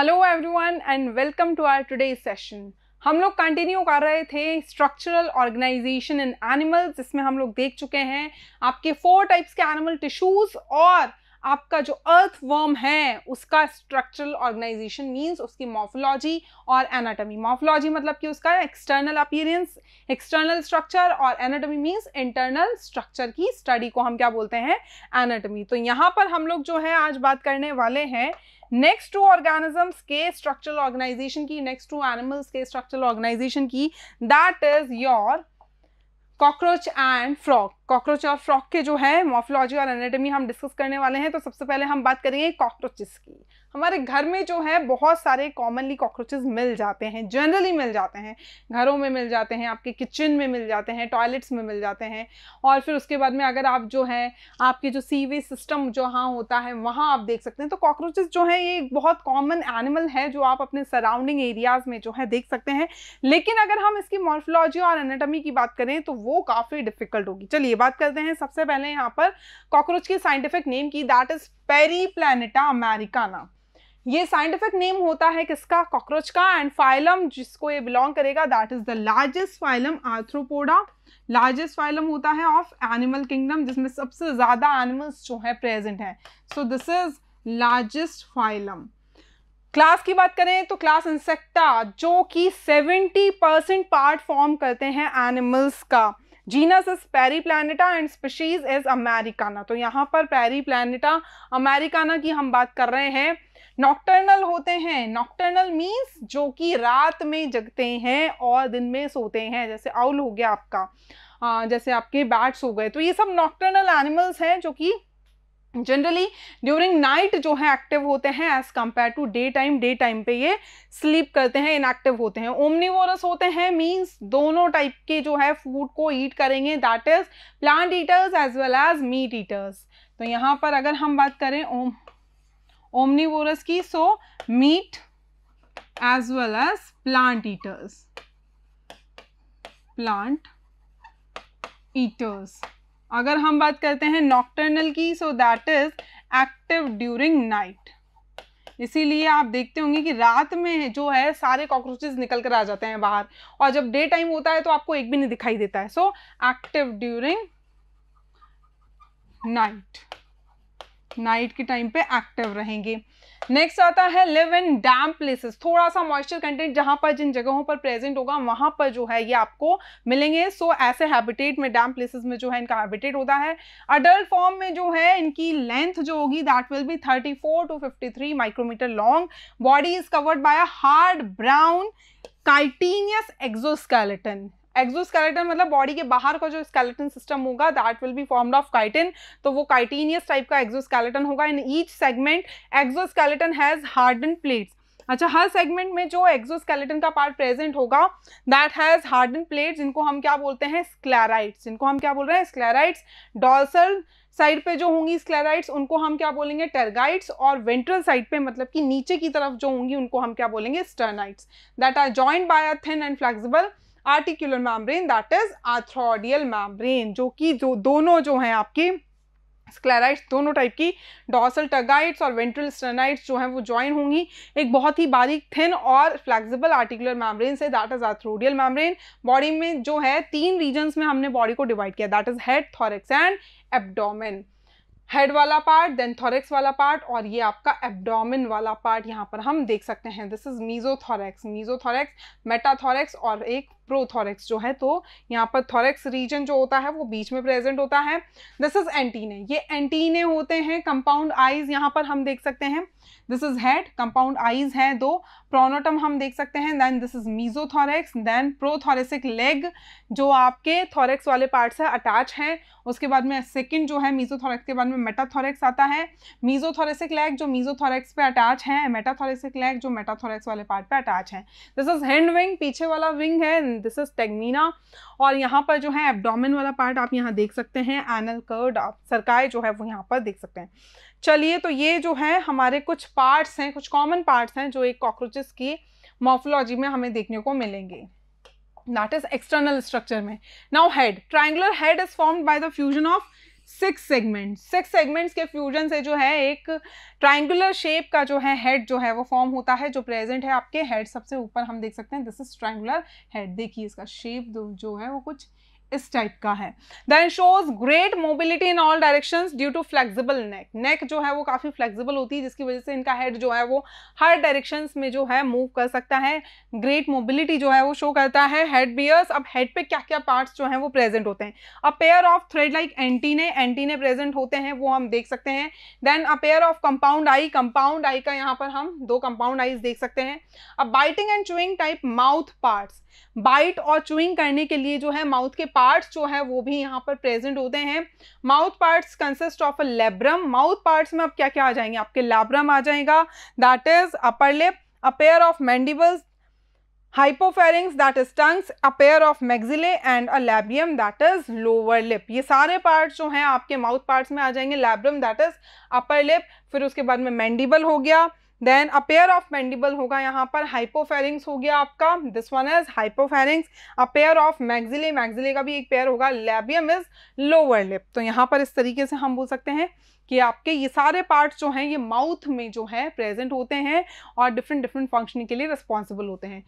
hello everyone and welcome to our today session हम लोग continue कर रहे थे स्ट्रक्चरल ऑर्गेनाइजेशन इन एनिमल्स जिसमें हम लोग देख चुके हैं आपके फोर टाइप्स के एनिमल टिश्यूज और आपका जो अर्थ वर्म है उसका स्ट्रक्चरल ऑर्गेनाइजेशन मीन्स उसकी मॉर्फोलॉजी और एनाटॉमी मॉर्फोलॉजी मतलब कि उसका एक्सटर्नल अपीयरेंस एक्सटर्नल स्ट्रक्चर और एनाटॉमी मीन्स इंटरनल स्ट्रक्चर की स्टडी को हम क्या बोलते हैं एनाटॉमी तो यहाँ पर हम लोग जो है आज बात करने वाले हैं नेक्स्ट टू ऑर्गेनिजम्स के स्ट्रक्चरल ऑर्गेनाइजेशन की नेक्स्ट टू एनिमल्स के स्ट्रक्चरल ऑर्गेनाइजेशन की that is your cockroach and frog cockroach और फ्रॉक के जो है मॉर्फोलॉजी और एनेटमी हम डिस्कस करने वाले हैं तो सबसे पहले हम बात करेंगे कॉकरोचेस की हमारे घर में जो है बहुत सारे कॉमनली कॉकरोचेस मिल जाते हैं जनरली मिल जाते हैं घरों में मिल जाते हैं आपके किचन में मिल जाते हैं टॉयलेट्स में मिल जाते हैं और फिर उसके बाद में अगर आप जो है आपके जो सीवेज सिस्टम जहाँ होता है वहाँ आप देख सकते हैं तो कॉकरोचेस जो है ये बहुत कॉमन एनिमल है जो आप अपने सराउंडिंग एरियाज़ में जो है देख सकते हैं लेकिन अगर हम इसकी मॉर्फोलॉजी और एनाटमी की बात करें तो वो काफ़ी डिफ़िकल्ट होगी चलिए बात करते हैं सबसे पहले यहाँ पर कॉकरोच के साइंटिफिक नेम की that is Periplaneta americana ये साइंटिफिक नेम होता है किसका कॉकरोच का एंड फाइलम जिसको ये बिलोंग करेगा that is the largest phylum Arthropoda largest phylum होता है ऑफ एनिमल किंगडम जिसमें सबसे ज़्यादा एनिमल्स जो है प्रेजेंट है so this is largest phylum class की बात करें तो क्लास इंसेक्टा जो कि 70 परसेंट पार्ट फॉर्म करते हैं एनिमल्स का genus is Periplaneta and species is americana तो यहाँ पर पैरी प्लानिटा अमेरिकाना की हम बात कर रहे हैं नॉक्टर्नल होते हैं नॉक्टर्नल मीन्स जो कि रात में जगते हैं और दिन में सोते हैं जैसे आउल हो गया आपका आ, जैसे आपके बैट्स हो गए तो ये सब नॉक्टर्नल एनिमल्स हैं जो कि जनरली ड्यूरिंग नाइट जो है एक्टिव होते हैं as compare to day time day time पे ये स्लीप करते हैं इनएक्टिव होते हैं ओमनीवोरस होते हैं मीन्स दोनों टाइप के जो है फूड को ईट करेंगे that is plant eaters as well as meat eaters तो यहाँ पर अगर हम बात करें ओम ओमनीवोरस की so meat as well as plant eaters plant eaters अगर हम बात करते हैं नॉक्टर्नल की so that is active during night इसीलिए आप देखते होंगे कि रात में जो है सारे कॉकरोचेस निकल कर आ जाते हैं बाहर और जब डे टाइम होता है तो आपको एक भी नहीं दिखाई देता है so active during night night के टाइम पे एक्टिव रहेंगे नेक्स्ट आता है लिव इन डैम प्लेसेस थोड़ा सा मॉइस्चर कंटेंट जहां पर जिन जगहों पर प्रेजेंट होगा वहां पर जो है ये आपको मिलेंगे सो so, ऐसे हैबिटेट में डैम प्लेसेस में जो है इनका हैबिटेट होता है अडल्ट फॉर्म में जो है इनकी लेंथ जो होगी that will be 34 to 53 micrometre long body is covered by a hard brown chitinous exoskeleton exoskeleton मतलब बॉडी के बाहर का जो स्केलेटन सिस्टम होगा that will be formed of chitin तो वो काइटिनियस टाइप का एक्सोस्केलेटन होगा in each segment exoskeleton has harden plates अच्छा हर सेगमेंट में जो एक्सोस्केलेटन का पार्ट प्रेजेंट होगा दैट हैज हार्डन प्लेट्स जिनको हम क्या बोलते हैं स्क्लेराइट्स जिनको हम क्या बोल रहे हैं स्क्लेराइट्स डॉल्सल साइड पे जो होंगी स्क्लेराइट्स उनको हम क्या बोलेंगे टर्गाइट्स और वेंट्रल साइड पे मतलब कि नीचे की तरफ जो होंगी उनको हम क्या बोलेंगे sternites that are joint by a thin and flexible articular membrane that is arthrodial membrane जो कि जो दोनों जो हैं आपके स्क्लेराइट्स दोनों टाइप की डॉसल टगाइट्स और वेंट्रल स्टेनाइट्स जो हैं वो ज्वाइन होंगी एक बहुत ही बारीक थिन और फ्लेक्सिबल आर्टिकुलर मैम्ब्रेन से that is arthrodial membrane body में जो है तीन रीजन्स में हमने बॉडी को डिवाइड किया that is head thorax and abdomen head वाला पार्ट देन थॉरिक्स वाला पार्ट और ये आपका एबडोमिन वाला पार्ट यहाँ पर हम देख सकते हैं दिस इज मीजोथॉरेक्स मीजोथॉरेक्स मेटाथॉरेक्स और एक प्रोथोरेक्स जो है तो यहाँ पर थोरेक्स रीजन जो होता है वो बीच में प्रेजेंट होता है दिस इज एंटीने ये एंटीने होते हैं कंपाउंड आईज यहाँ पर हम देख सकते हैं this is head compound eyes हैं दो प्रोनोटम हम देख सकते हैं then this is mesothorax then prothoracic leg जो आपके थोरेक्स वाले पार्ट से अटैच है उसके बाद में सेकेंड जो है मीजोथोरेक्स के बाद में मेटाथोरेक्स आता है मीजोथोरेसिक लेग जो मीजोथोरेक्स पे अटैच है मेटाथोरेसिक लेग जो मेटाथोरेक्स वाले पार्ट पे अटैच है दिस इज हैंड विंग पीछे वाला विंग है एंड दिस इज टेगमीना और यहाँ पर जो है एबडोमिन वाला पार्ट आप यहाँ देख सकते हैं एनल कर्ड आप सरकाए जो है वो यहाँ पर देख सकते हैं चलिए तो ये जो है हमारे कुछ पार्ट्स हैं कुछ कॉमन पार्ट्स हैं जो एक कॉकरोचेस की मॉर्फोलॉजी में हमें देखने को मिलेंगे दैट इज एक्सटर्नल स्ट्रक्चर में now head triangular head is formed by the fusion of six segment six segments के फ्यूजन से जो है एक ट्राइंगुलर शेप का जो है हेड जो है वो फॉर्म होता है जो प्रेजेंट है आपके हेड सबसे ऊपर हम देख सकते हैं दिस इज ट्राइंगुलर हेड देखिए इसका शेप जो है वो कुछ इस टाइप का है then shows great mobility in all direction due to flexible neck neck जो है वो काफ़ी फ्लेक्सिबल होती है जिसकी वजह से इनका हेड जो है वो हर डायरेक्शन में जो है मूव कर सकता है ग्रेट मोबिलिटी जो है वो शो करता है हेड बियर्स अब हेड पे क्या क्या पार्ट्स जो है वो प्रेजेंट होते हैं a pair of thread like antennae antennae present होते हैं वो हम देख सकते हैं then a pair of compound eye compound eye का यहाँ पर हम दो कंपाउंड आईज देख सकते हैं अब biting and chewing type mouth parts bite और चुइंग करने के लिए जो है माउथ के पार्ट पार्ट्स जो है वो भी यहाँ पर प्रेजेंट होते हैं mouth parts consist of a labrum mouth parts में अब क्या क्या आ जाएंगे आपके लेब्रम आ जाएगा that is upper lip a pair of mandibles hypopharynx that is tongues a pair of maxillae and a labium that is lower lip ये सारे पार्ट्स जो हैं आपके माउथ पार्ट्स में आ जाएंगे labrum that is upper lip फिर उसके बाद में मैंडिबल हो गया then a pair of mandible होगा यहाँ पर हाइपोफेरिंग्स हो गया आपका this one is hypopharynx a pair of maxillae maxillae का भी एक पेयर होगा लेबियम इज लोअर लिप तो यहाँ पर इस तरीके से हम बोल सकते हैं कि आपके ये सारे पार्ट जो हैं ये माउथ में जो है प्रेजेंट होते हैं और डिफरेंट डिफरेंट फंक्शन के लिए रिस्पॉन्सिबल होते हैं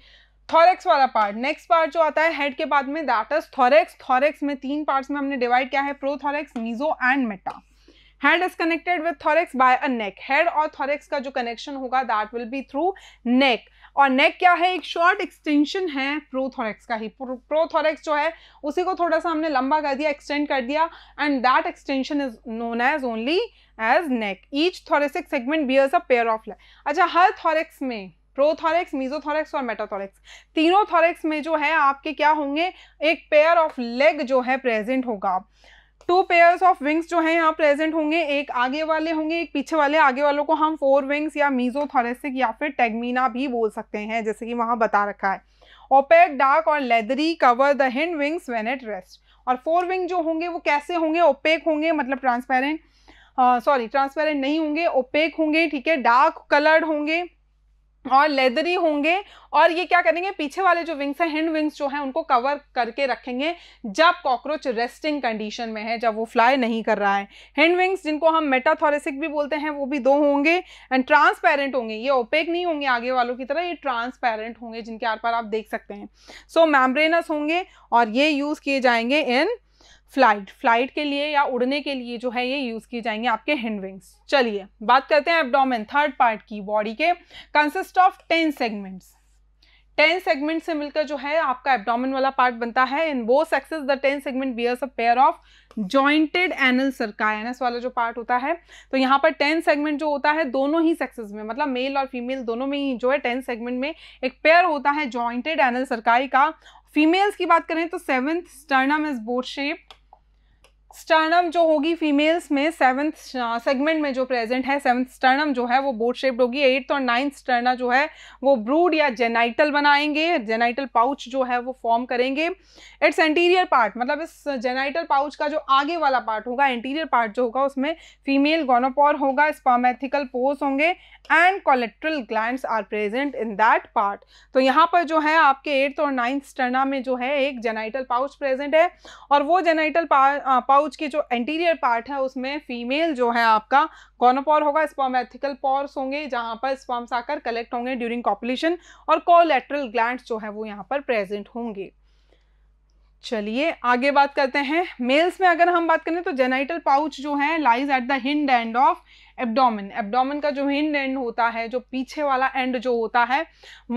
थॉरेक्स वाला पार्ट नेक्स्ट पार्ट जो आता है हेड के बाद में दैट इज थॉरेक्स थॉरेक्स में तीन पार्ट्स में हमने डिवाइड किया है prothorax meso and meta head is connected with thorax by a neck head और थॉरिक्स का जो कनेक्शन होगा that will be through neck और नेक क्या है एक शॉर्ट एक्सटेंशन है प्रोथोरेक्स का ही प्रोथोरेक्स जो है उसी को थोड़ा सा हमने लंबा कर दिया एक्सटेंड कर दिया and that extension is known as only as neck each thoracic segment bears a pair of leg अच्छा हर थॉरेक्स में प्रोथोरेक्स मीजोथोरेक्स और मेटाथोरेक्स तीनों थॉरेक्स में जो है आपके क्या होंगे एक पेयर ऑफ लेग जो है प्रेजेंट होगा टू पेयर्स ऑफ विंग्स जो है यहाँ प्रेजेंट होंगे एक आगे वाले होंगे एक पीछे वाले आगे वालों को हम फोर विंग्स या मीजोथोरेसिक या फिर टेगमीना भी बोल सकते हैं जैसे कि वहाँ बता रखा है ओपेक डार्क और leathery cover the hind wings when at rest और फोर विंग जो होंगे वो कैसे होंगे ओपेक होंगे मतलब ट्रांसपेरेंट सॉरी ट्रांसपेरेंट नहीं होंगे ओपेक होंगे ठीक है डार्क कलर्ड होंगे और लेदरी होंगे और ये क्या करेंगे पीछे वाले जो विंग्स हैं हैंड विंग्स जो हैं उनको कवर करके रखेंगे जब कॉकरोच रेस्टिंग कंडीशन में है जब वो फ्लाई नहीं कर रहा है हैंड विंग्स जिनको हम मेटाथोरेसिक भी बोलते हैं वो भी दो होंगे एंड ट्रांसपेरेंट होंगे ये ओपेक नहीं होंगे आगे वालों की तरह ये ट्रांसपेरेंट होंगे जिनके आर पर आप देख सकते हैं सो so, मैम्ब्रेनस होंगे और ये यूज़ किए जाएंगे इन फ्लाइट फ्लाइट के लिए या उड़ने के लिए जो है ये यूज़ की जाएंगे आपके हैंड विंग्स चलिए बात करते हैं एब्डोमेन थर्ड पार्ट की बॉडी के consist of ten segments ten segment से मिलकर जो है आपका एब्डोमेन वाला पार्ट बनता है इन वो sexes the ten segment bears a pair of jointed anal anus वाला जो पार्ट होता है तो यहाँ पर टेन सेगमेंट जो होता है दोनों ही सेक्सेस में मतलब मेल और फीमेल दोनों में ही जो है टेन सेगमेंट में एक पेयर होता है जॉइंटेड एनल सरकाई का फीमेल्स की बात करें तो seventh sternum is boat shape sternum जो होगी फीमेल्स में सेवन्थ सेगमेंट में जो प्रेजेंट है सेवन्थ स्टर्नम जो है वो बोट शेप्ड होगी एट्थ और नाइन्थ स्टर्ना जो है वो ब्रूड या जेनाइटल बनाएंगे जेनाइटल पाउच जो है वो फॉर्म करेंगे इट्स एंटीरियर पार्ट मतलब इस जेनाइटल पाउच का जो आगे वाला पार्ट होगा एंटीरियर पार्ट जो होगा उसमें फीमेल गोनोपोर होगा स्पामेथिकल पोज होंगे and collateral gland are present in that part तो यहाँ पर जो है आपके एट्थ और नाइन्थ स्टर्ना में जो है एक जेनाइटल पाउच प्रेजेंट है और वो जेनाइटल पाउच पाउच के जो एंटीरियर पार्ट है उसमें फीमेल जो है आपका कॉनोपोर होगा स्पॉमेथिकल एथिकल पॉर्स होंगे जहां पर स्पॉम्स आकर कलेक्ट होंगे ड्यूरिंग कॉपुलेशन और कोलेट्रल ग्लैंड जो है वो यहाँ पर प्रेजेंट होंगे चलिए आगे बात करते हैं मेल्स में अगर हम बात करें तो जेनाइटल पाउच जो है lies at the hind end of abdomen abdomen का जो हिंड एंड होता है जो पीछे वाला एंड जो होता है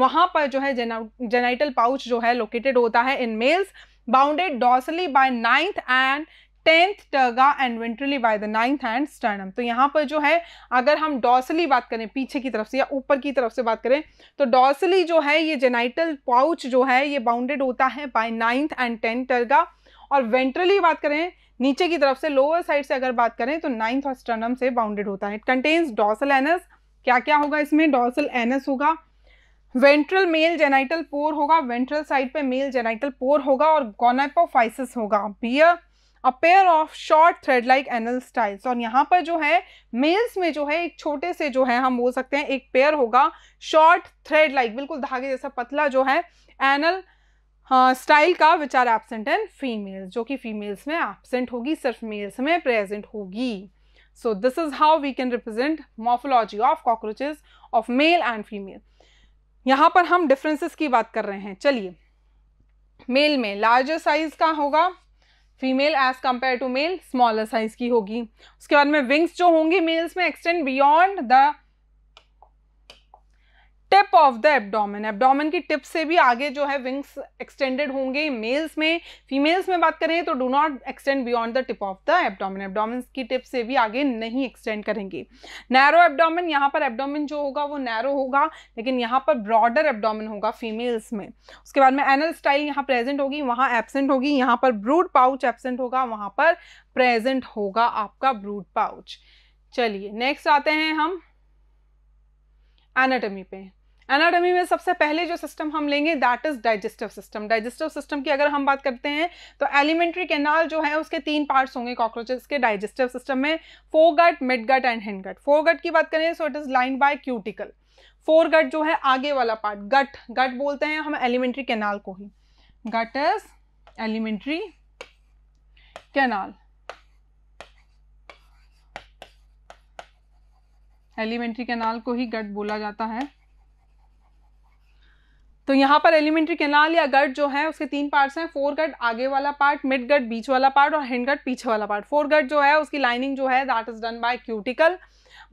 वहां पर जो है जेनाइटल पाउच जो है लोकेटेड होता है in males bounded dorsally by ninth and tenth terga and ventrally by the ninth and sternum तो यहाँ पर जो है अगर हम डॉसली बात करें पीछे की तरफ से या ऊपर की तरफ से बात करें तो डॉसली जो है ये जेनाइटल पाउच जो है ये बाउंडेड होता है by ninth and tenth terga और वेंट्रली बात करें नीचे की तरफ से लोअर साइड से अगर बात करें तो नाइन्थ और स्टर्नम से बाउंडेड होता है इट कंटेन्स डॉसल एनस क्या क्या होगा इसमें डॉसल एनस होगा वेंट्रल मेल जेनाइटल पोर होगा वेंट्रल साइड पे मेल जेनाइटल पोर होगा और गोनाइपोफाइसिस होगा bear a pair of short thread like anal styles और यहाँ पर जो है मेल्स में जो है एक छोटे से जो है हम बोल सकते हैं एक पेयर होगा शॉर्ट थ्रेड लाइक बिल्कुल धागे जैसा पतला जो है एनल स्टाइल uh, का which are absent and females जो कि फीमेल्स में एबसेंट होगी सिर्फ मेल्स में प्रेजेंट होगी so this is how we can represent morphology of cockroaches of male and female यहाँ पर हम डिफरेंसेस की बात कर रहे हैं चलिए मेल में लार्जर साइज का होगा female as compare to male smaller size की होगी उसके बाद में विंग्स जो होंगी मेल्स में extend beyond the tip of the abdomen abdomen की टिप से भी आगे जो है विंग्स एक्सटेंडेड होंगे मेल्स में फीमेल्स में बात करें तो do not extend beyond the tip of the abdomen abdomen की टिप से भी आगे नहीं एक्सटेंड करेंगे नैरो एबडोमिन यहाँ पर एबडोमिन जो होगा वो नैरो होगा लेकिन यहाँ पर ब्रॉडर एबडोमिन होगा फीमेल्स में उसके बाद में एनल स्टाइल यहाँ प्रेजेंट होगी वहाँ एबसेंट होगी यहाँ पर ब्रूड पाउच एबसेंट होगा वहाँ पर प्रेजेंट होगा आपका ब्रूड पाउच चलिए नेक्स्ट आते हैं हम एनाटॉमी पे एनाटॉमी में सबसे पहले जो सिस्टम हम लेंगे that is digestive system digestive system की अगर हम बात करते हैं तो एलिमेंट्री कैनाल जो है उसके तीन पार्ट्स होंगे कॉकरोचेस के डाइजेस्टिव सिस्टम में fore gut mid gut and hind gut fore gut की बात करें so it is line by cuticle fore gut जो है आगे वाला पार्ट गट गट बोलते हैं हम एलिमेंट्री कैनाल को ही gut is alimentary canal alimentary canal को ही गट बोला जाता है तो यहाँ पर एलिमेंट्री कैनाल या गट जो है उसके तीन पार्ट्स हैं फोर गट आगे वाला पार्ट मिड गट बीच वाला पार्ट और हैंड गट पीछे वाला पार्ट फोर गट जो है उसकी लाइनिंग जो है that is done by cuticle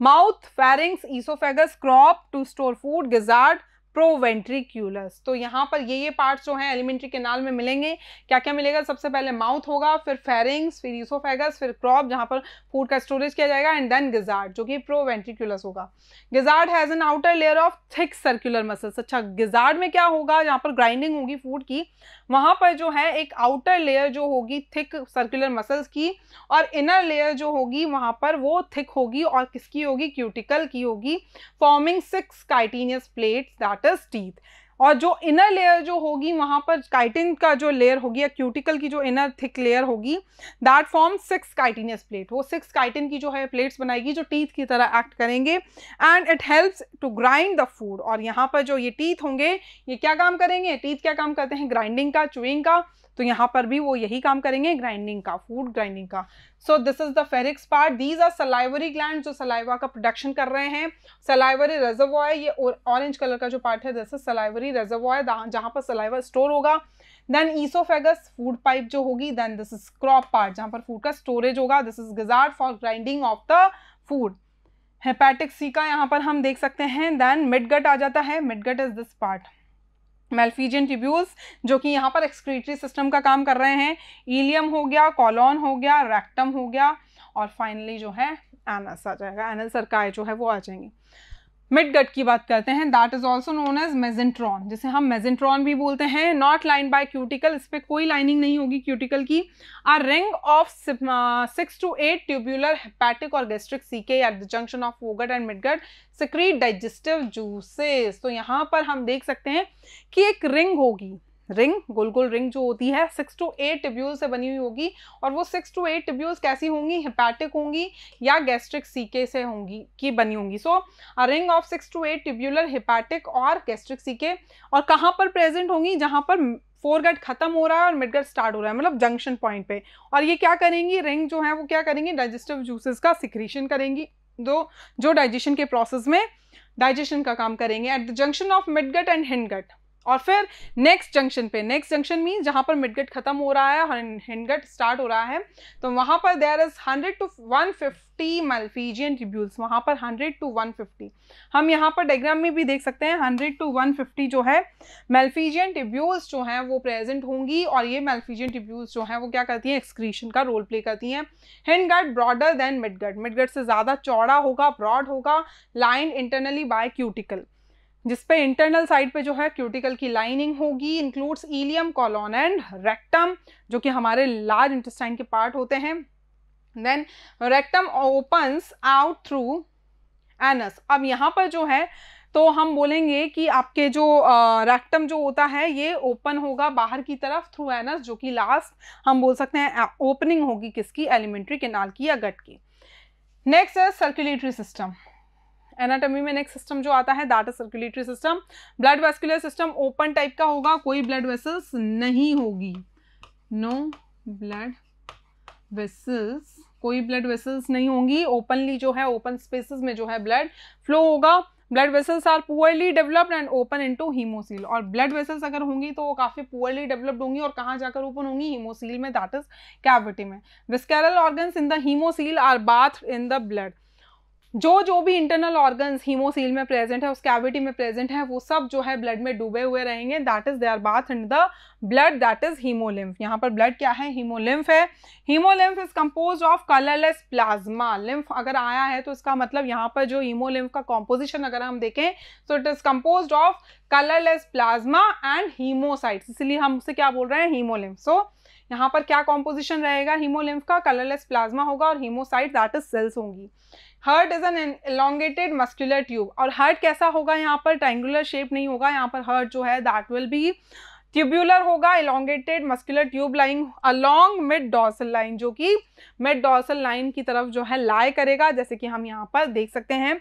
mouth pharynx oesophagus crop to store food gizzard proventriculus तो यहाँ पर ये ये पार्ट्स जो हैं एलिमेंट्री केनाल में मिलेंगे क्या क्या मिलेगा सबसे पहले माउथ होगा फिर फेरिंग्स फिर यूसोफेगस फिर क्रॉप जहाँ पर फूड का स्टोरेज किया जाएगा एंड देन गिजार्ड जो कि प्रोवेंट्रिक्यूलस होगा gizzard has an outer layer of thick circular muscles अच्छा गिजार्ड में क्या होगा जहाँ पर ग्राइंडिंग होगी फूड की वहां पर जो है एक आउटर लेयर जो होगी थिक सर्कुलर मसल्स की और इनर लेयर जो होगी वहां पर वो थिक होगी और किसकी होगी क्यूटिकल की होगी forming six chitinous plates that is teeth और जो इनर लेयर जो होगी वहाँ पर काइटिन का जो लेयर होगी या क्यूटिकल की जो इनर थिक लेयर होगी that form six chitinous plate वो सिक्स काइटिन की जो है प्लेट्स बनाएगी जो टीथ की तरह एक्ट करेंगे and it helps to grind the food और यहाँ पर जो ये टीथ होंगे ये क्या काम करेंगे टीथ क्या काम करते हैं ग्राइंडिंग का चुइंग का तो यहाँ पर भी वो यही काम करेंगे ग्राइंडिंग का फूड ग्राइंडिंग का so this is the pharynx part these are salivary gland जो सलाइवा का प्रोडक्शन कर रहे हैं सलाइवरी रेजर्वॉय ये ऑरेंज कलर का जो पार्ट है दिस इज सलाइवरी रेजर्वॉय जहाँ पर सलाइवा स्टोर होगा देन ईसोफेगस फूड पाइप जो होगी then this is crop part जहाँ पर फूड का स्टोरेज होगा this is gizzard for grinding of the food hepatic caeca यहाँ पर हम देख सकते हैं देन मिडगट आ जाता है midgut is this part Malpighian tubules जो कि यहाँ पर एक्सक्रीटरी सिस्टम का काम कर रहे हैं ईलियम हो गया कॉलोन हो गया रैक्टम हो गया और फाइनली जो है एनस आ जाएगा एनल सरकाए जो है वो आ जाएंगी मिड गट की बात करते हैं that is also known as mesenteron जिसे हम मेजेंट्रॉन भी बोलते हैं नॉट लाइन बाय क्यूटिकल इस पर कोई लाइनिंग नहीं होगी क्यूटिकल की a ring of six to eight tubular hepatic और gastric caeca at the junction of foregut and midgut secrete digestive juices तो यहाँ पर हम देख सकते हैं कि एक रिंग होगी रिंग गोल गोल रिंग जो होती है सिक्स टू एट टिब्यूल से बनी हुई होगी और वो सिक्स टू एट टिब्यूल कैसी होंगी हिपैटिक होंगी या गैस्ट्रिक सीके से होंगी की बनी होंगी so a ring of six to eight tubular hepatic और गैस्ट्रिक सीके और कहाँ पर प्रेजेंट होंगी जहाँ पर फोरगट खत्म हो रहा है और मिडगट स्टार्ट हो रहा है मतलब जंक्शन पॉइंट पे और ये क्या करेंगी रिंग जो है वो क्या करेंगी डाइजेस्टिव जूसेस का सिक्रीशन करेंगी दो जो डाइजेशन के प्रोसेस में डाइजेशन का काम करेंगे at the junction of midgut and hindgut और फिर नेक्स्ट जंक्शन पे नेक्स्ट जंक्शन मीन जहाँ पर मिडगट खत्म हो रहा है हिंडगट स्टार्ट हो रहा है तो वहाँ पर there is 100 to 150 Malpighian tubules वहाँ पर 100 टू 150 हम यहाँ पर डायग्राम में भी देख सकते हैं 100 टू 150 जो है मेलफीजियन ट्रिब्यूल्स जो हैं वो प्रेजेंट होंगी और ये मेलफीजियन ट्रिब्यूल्स जो हैं वो क्या करती हैं एक्सक्रीशन का रोल प्ले करती हैं hindgut broader than midgut midgut से ज़्यादा चौड़ा होगा ब्रॉड होगा लाइन इंटरनली बाय क्यूटिकल जिसपे इंटरनल साइड पे जो है क्यूटिकल की लाइनिंग होगी includes ileum colon and rectum जो कि हमारे लार्ज इंटेस्टाइन के पार्ट होते हैं then rectum opens out through anus अब यहाँ पर जो है तो हम बोलेंगे कि आपके जो रेक्टम जो होता है ये ओपन होगा बाहर की तरफ थ्रू एनस जो कि लास्ट हम बोल सकते हैं ओपनिंग होगी किसकी एलिमेंट्री केनाल की या गट की नेक्स्ट है सर्कुलेटरी सिस्टम एनाटॉमी में नेक्स्ट सिस्टम जो आता है that is circulatory system blood vascular system open type का होगा कोई ब्लड वेसल्स नहीं होगी नो ब्लड वेसल्स कोई ब्लड वेसल्स नहीं होंगी ओपनली जो है ओपन स्पेसेस में जो है ब्लड फ्लो होगा blood vessels are poorly developed and open into haemocoel और ब्लड वेसल्स अगर होंगी तो वो काफ़ी पुअरली डेवलप्ड होंगी और कहाँ जाकर ओपन होंगी हीमोसील में दैट इज कैविटी में visceral organs in the haemocoel are bath in the blood जो जो भी इंटरनल ऑर्गन्स हीमोसील में प्रेजेंट है उस कैविटी में प्रेजेंट है वो सब जो है ब्लड में डूबे हुए रहेंगे that is there bath in the blood that is haemolymph यहाँ पर ब्लड क्या है हीमोलिम्फ है haemolymph is compose of colourless plasma lymph अगर आया है तो इसका मतलब यहाँ पर जो हीमोलिम्फ का कॉम्पोजिशन अगर हम देखें so it is compose of colourless plasma and haemocytes इसलिए हम उसे क्या बोल रहे हैं हीमोलिम्फ सो so, यहाँ पर क्या कॉम्पोजिशन रहेगा हीमोलिम्फ का कलरलेस प्लाज्मा होगा और हीमोसाइट दैट इज सेल्स होंगी heart is an elongated muscular tube और हार्ट कैसा होगा यहाँ पर ट्राइंगुलर शेप नहीं होगा यहाँ पर हार्ट जो है दैट विल बी ट्यूब्यूलर होगा elongated muscular tube line along mid dorsal line जो कि मिड डॉसल लाइन की तरफ जो है लाई करेगा जैसे कि हम यहाँ पर देख सकते हैं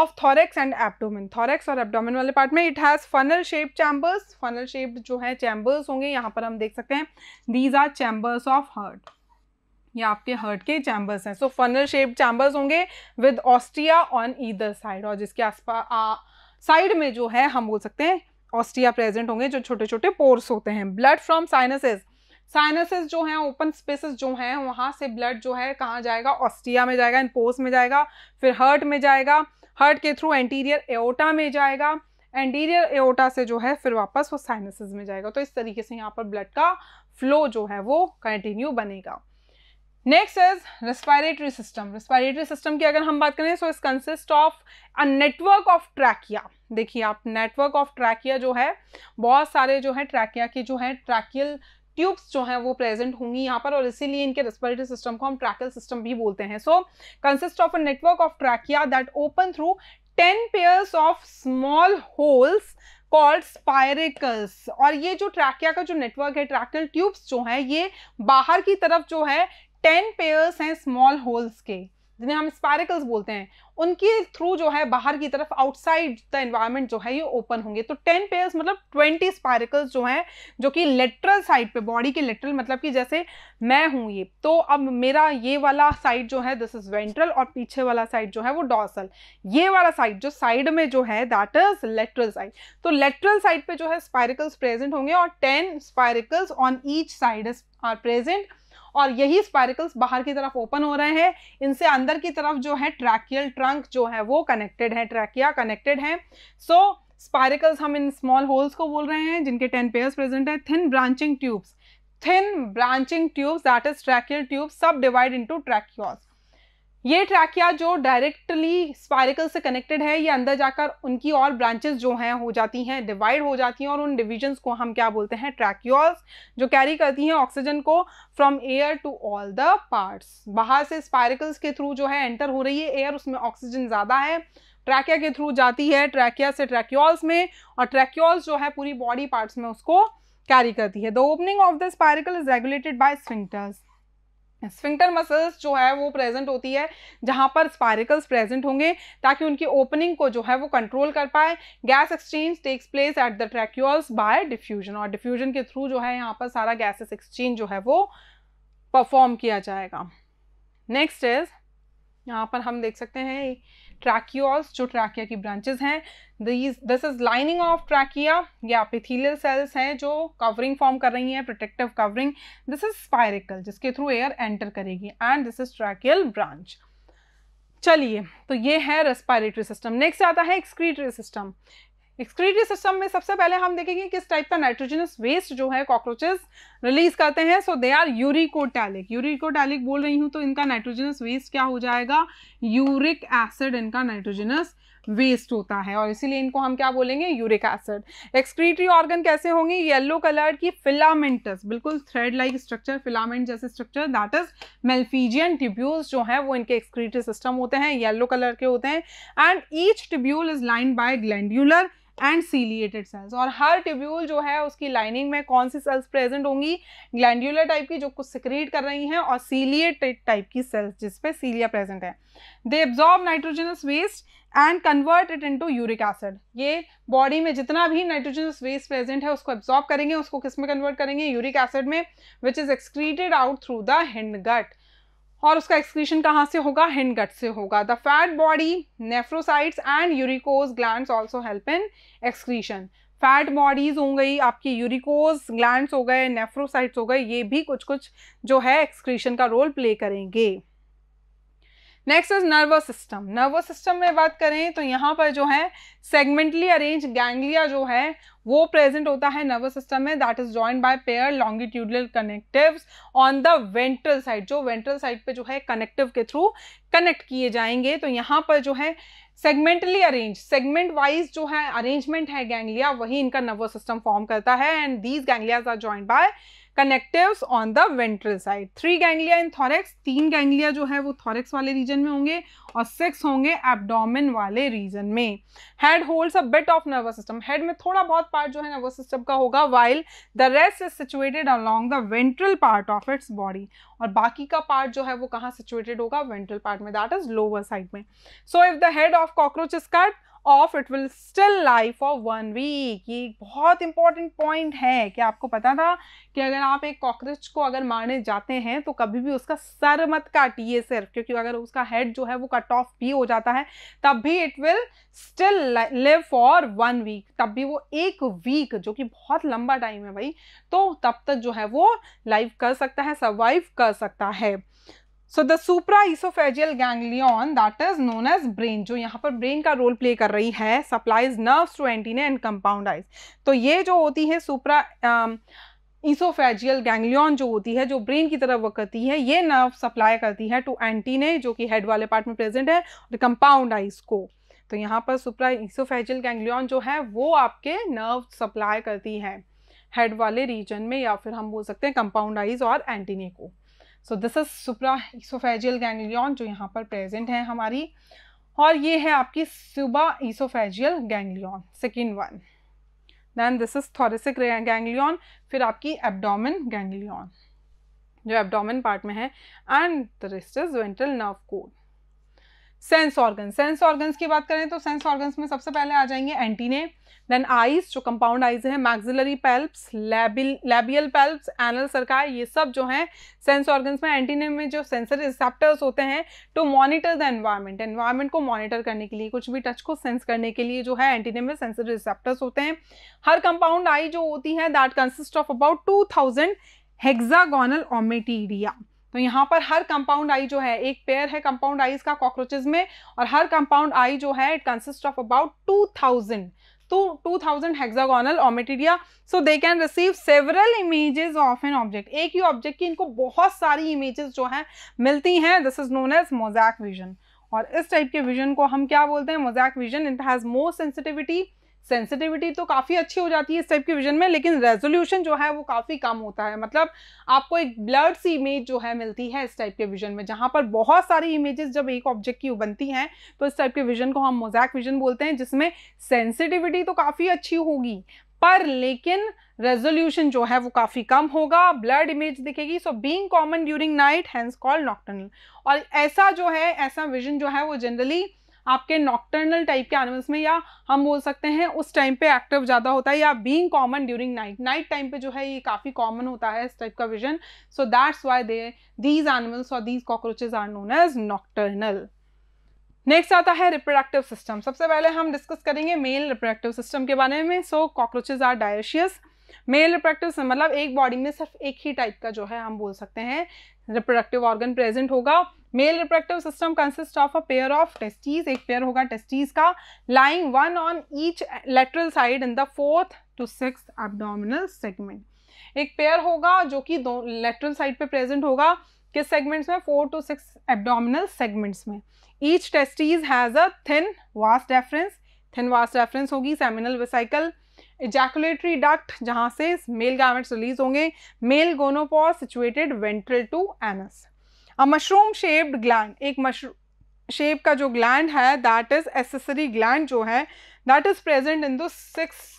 of thorax and abdomen thorax और एपडोमिन वाले पार्ट में it has funnel shape chambers funnel shaped जो है चैम्बर्स होंगे यहाँ पर हम देख सकते हैं these are chambers of heart ये आपके हर्ट के चैम्बर्स हैं सो फनल शेप चैम्बर्स होंगे with ostia on either side और जिसके आसपास साइड में जो है हम बोल सकते हैं ऑस्ट्रिया प्रेजेंट होंगे जो छोटे छोटे पोर्स होते हैं ब्लड फ्रॉम साइनसेस साइनसेस जो हैं ओपन स्पेसेस जो हैं वहाँ से ब्लड जो है कहाँ जाएगा ऑस्ट्रिया में जाएगा इन पोर्स में जाएगा फिर हर्ट में जाएगा हर्ट के थ्रू एंटीरियर एओटा में जाएगा एंटीरियर एओटा से जो है फिर वापस वो साइनसेस में जाएगा तो इस तरीके से यहाँ पर ब्लड का फ्लो जो है वो कंटिन्यू बनेगा next is respiratory system respiratory system की अगर हम बात करें so is consist of a network of trachea देखिए आप नेटवर्क ऑफ ट्रैकिया जो है बहुत सारे जो है ट्रैकिया की जो है ट्रैकियल ट्यूब्स जो हैं वो प्रेजेंट होंगी यहाँ पर और इसीलिए इनके रेस्पिरेटरी सिस्टम को हम ट्रैकल सिस्टम भी बोलते हैं so consist of a network of trachea that open through ten pairs of small holes called spiracles और ये जो ट्रैकिया का जो नेटवर्क है ट्रैकल ट्यूब्स जो है ये बाहर की तरफ जो है टेन पेयर्स हैं स्मॉल होल्स के जिन्हें हम स्पायरिकल्स बोलते हैं उनके थ्रू जो है बाहर की तरफ आउटसाइड द एनवायरनमेंट जो है ये ओपन होंगे तो टेन पेयर्स मतलब ट्वेंटी स्पायरिकल्स जो हैं जो कि लेटरल साइड पे बॉडी के लेटरल मतलब कि जैसे मैं हूँ ये तो अब मेरा ये वाला साइड जो है दिस इज वेंट्रल और पीछे वाला साइड जो है वो डॉसल ये वाला साइड जो साइड में जो है दैट इज लेटरल साइड तो लेटरल साइड पर जो है स्पायरिकल्स प्रेजेंट होंगे और ten spiracles on each side are present और यही स्पायरिकल्स बाहर की तरफ ओपन हो रहे हैं इनसे अंदर की तरफ जो है ट्रैकियल ट्रंक जो है वो कनेक्टेड है ट्रैकिया कनेक्टेड है सो स्पायरिकल्स हम इन स्मॉल होल्स को बोल रहे हैं जिनके टेन पेयर्स प्रेजेंट है thin branching tubes branching tubes that is tracheal tracheal subdivide into tracheoles ये ट्रैकिया जो डायरेक्टली स्पायरिकल से कनेक्टेड है ये अंदर जाकर उनकी और ब्रांचेस जो हैं हो जाती हैं डिवाइड हो जाती हैं और उन डिविजन्स को हम क्या बोलते हैं ट्रैक्यूल्स जो कैरी करती हैं ऑक्सीजन को from air to all the parts बाहर से स्पायरिकल्स के थ्रू जो है एंटर हो रही है एयर उसमें ऑक्सीजन ज़्यादा है ट्रैकिया के थ्रू जाती है ट्रैकिया से ट्रैक्यूल्स में और ट्रैक्योल्स जो है पूरी बॉडी पार्ट्स में उसको कैरी करती है the opening of the spiracle is regulated by sphincters sphincter muscles जो है वो प्रेजेंट होती है जहाँ पर स्पायरिकल्स प्रेजेंट होंगे ताकि उनकी ओपनिंग को जो है वो कंट्रोल कर पाए gas exchange takes place at the tracheoles by diffusion और डिफ्यूजन के थ्रू जो है यहाँ पर सारा गैसेस एक्सचेंज जो है वो परफॉर्म किया जाएगा नेक्स्ट इज यहाँ पर हम देख सकते हैं ट्रैक्यूल्स जो ट्रैकिया की ब्रांचेस हैं these this is lining of trachea या पिथीलियल सेल्स हैं जो कवरिंग फॉर्म कर रही हैं protective covering this is spiracle जिसके थ्रू एयर एंटर करेगी and this is tracheal branch चलिए तो ये है रेस्पायरेटरी सिस्टम नेक्स्ट आता है एक्सक्रीटरी सिस्टम एक्सक्रीटरी सिस्टम में सबसे पहले हम देखेंगे किस टाइप का नाइट्रोजनस वेस्ट जो है कॉकरोचेस रिलीज करते हैं so they are uricotelic uricotelic बोल रही हूँ तो इनका नाइट्रोजनस वेस्ट क्या हो जाएगा यूरिक एसिड इनका नाइट्रोजनस वेस्ट होता है और इसीलिए इनको हम क्या बोलेंगे यूरिक एसिड एक्सक्रीटरी ऑर्गन कैसे होंगे येलो कलर की फिलामेंटस बिल्कुल थ्रेड लाइक स्ट्रक्चर फिलामेंट जैसे structure that is Malpighian tubules जो है वो इनके एक्सक्रीटरी सिस्टम होते हैं येलो कलर के होते हैं and each tubule is line by glandular and ciliated cells और हर ट्यूब्यूल जो है उसकी लाइनिंग में कौन सी सेल्स प्रेजेंट होंगी ग्लैंडुलर टाइप की जो कुछ सिक्रीट कर रही हैं और सीलिएटेड टाइप की सेल्स जिसपे सीलिया प्रेजेंट है they absorb nitrogenous waste and convert it into uric acid ये बॉडी में जितना भी नाइट्रोजनस वेस्ट प्रेजेंट है उसको एब्जॉर्ब करेंगे उसको किस में कन्वर्ट करेंगे यूरिक एसिड में which is excreted out through the hindgut और उसका एक्सक्रीशन कहाँ से होगा हिंड गट से होगा the fat body nephrocytes and urecose gland also help in excretion fat bodies हो गई आपकी यूरिकोज ग्लैंड हो गए नेफ्रोसाइट्स हो गए ये भी कुछ कुछ जो है एक्सक्रीशन का रोल प्ले करेंगे next is nervous system nervous system में बात करें तो यहाँ पर जो है सेगमेंटली अरेंज गैंग्लिया जो है वो प्रेजेंट होता है नर्वस सिस्टम में that is joined by paired longitudinal connective on the ventral side जो वेंट्रल साइड पे जो है कनेक्टिव के थ्रू कनेक्ट किए जाएंगे तो यहाँ पर जो है सेगमेंटली अरेंज सेगमेंट वाइज जो है अरेंजमेंट है गैंग्लिया वही इनका नर्वस सिस्टम फॉर्म करता है and these ganglia are joint by connectives on the ventral side three ganglia in thorax तीन गैंग्लिया जो है वो थॉरेक्स वाले रीजन में होंगे और सिक्स होंगे एबडोमिन वाले रीजन में head holds a bit of nervous system head में थोड़ा बहुत पार्ट जो है नर्वस सिस्टम का होगा while the rest is situated along the ventral part of its body और बाकी का पार्ट जो है वो कहाँ सिचुएटेड होगा वेंट्रल पार्ट में दैट इज लोअर साइड में so if the head of cockroach is cut off it will still live for one week ये बहुत इंपॉर्टेंट पॉइंट है कि आपको पता था कि अगर आप एक कॉकरोच को अगर मारने जाते हैं तो कभी भी उसका सर मत काटिए सिर्फ क्योंकि अगर उसका हेड जो है वो कट ऑफ भी हो जाता है तब भी it will still live for one week तब भी वो एक वीक जो कि बहुत लंबा टाइम है भाई तो तब तक जो है वो लाइव कर सकता है सर्वाइव कर सकता है so the supra oesophageal ganglion that is known as brain जो यहाँ पर ब्रेन का रोल प्ले कर रही है supplies nerves to antennae and compound eyes तो ये जो होती है सुप्रा इसोफेजियल गैंगलियन जो होती है जो ब्रेन की तरफ वर्क करती है ये नर्व सप्लाई करती है टू एंटीने जो कि हेड वाले पार्ट में प्रेजेंट है और कंपाउंड आइज को तो यहाँ पर सुप्रा इसोफेजियल गैंगलियन जो है वो आपके नर्व सप्लाई करती है हेड वाले रीजन में या फिर हम बोल सकते हैं कंपाउंड आइज और एंटीने को so this is supra oesophageal ganglion जो यहाँ पर प्रेजेंट है हमारी और ये है आपकी sub oesophageal ganglion second one then this is thoracic ganglion फिर आपकी एबडामिन गैंगलियन जो एबडोमिन पार्ट में है and the is ventral nerve cord sense organ sense organs की बात करें तो सेंस ऑर्गन्स में सबसे पहले आ जाएंगे एंटीने देन आइज जो कंपाउंड आइज है maxillary palps labial labial anal cerci ये सब जो हैं सेंस ऑर्गन्स में एंटीने में जो सेंसर रिसेप्टर्स होते हैं to monitor the environment environment को मॉनिटर करने के लिए कुछ भी टच को सेंस करने के लिए जो है एंटीने में सेंसर रिसेप्टर्स होते हैं हर कंपाउंड आई जो होती है that consist of about two thousand hexagonal ommatidia तो यहाँ पर हर कंपाउंड आई जो है एक पेयर है कंपाउंड आईज का कॉकरोचेज में और हर कंपाउंड आई जो है it consist of about two thousand to 2000 hexagonal ommatidia so they can receive several images of an object एक ही ऑब्जेक्ट की इनको बहुत सारी इमेजेस जो है मिलती हैं this is known as mosaic vision और इस टाइप के विजन को हम क्या बोलते हैं mosaic vision it has more sensitivity sensitivity तो काफ़ी अच्छी हो जाती है इस टाइप के विजन में लेकिन रेजोल्यूशन जो है वो काफ़ी कम होता है मतलब आपको एक ब्लर्ड सी इमेज जो है मिलती है इस टाइप के विजन में जहाँ पर बहुत सारी इमेजेस जब एक ऑब्जेक्ट की बनती हैं तो इस टाइप के विजन को हम मोजैक विजन बोलते हैं जिसमें सेंसिटिविटी तो काफ़ी अच्छी होगी पर लेकिन रेजोल्यूशन जो है वो काफ़ी कम होगा ब्लड इमेज दिखेगी so being common during night hence called nocturnal और ऐसा जो है ऐसा विजन जो है वो जनरली आपके नॉक्टर्नल टाइप के एनिमल्स में या हम बोल सकते हैं उस टाइम पे एक्टिव ज़्यादा होता है या being common during night night time पे जो है ये काफ़ी कॉमन होता है इस टाइप का vision so that's why they these animals और these cockroaches are known as nocturnal next आता है रिप्रोडक्टिव सिस्टम सबसे पहले हम डिस्कस करेंगे मेल रिप्रोडक्टिव सिस्टम के बारे में so cockroaches are dioecious male reproductive मतलब एक बॉडी में सिर्फ एक ही टाइप का जो है हम बोल सकते हैं रिप्रोडक्टिव ऑर्गन प्रेजेंट होगा male reproductive system consist of a pair of testes एक पेयर होगा टेस्टीज का lying one on each lateral side in the fourth to six abdominal segment एक पेयर होगा जो कि दो लेटरल साइड पे प्रेजेंट होगा किस सेगमेंट्स में four to six abdominal segments में each testes has a thin vas deferens thin vas deferens होगी सेमिनल वेसाइकल इजैकुलेटरी डक्ट जहां से मेल गैमेट्स रिलीज होंगे male gonopore situated ventral to anus a mushroom shaped gland एक mushroom shape का जो gland है that is accessory gland जो है that is present in the six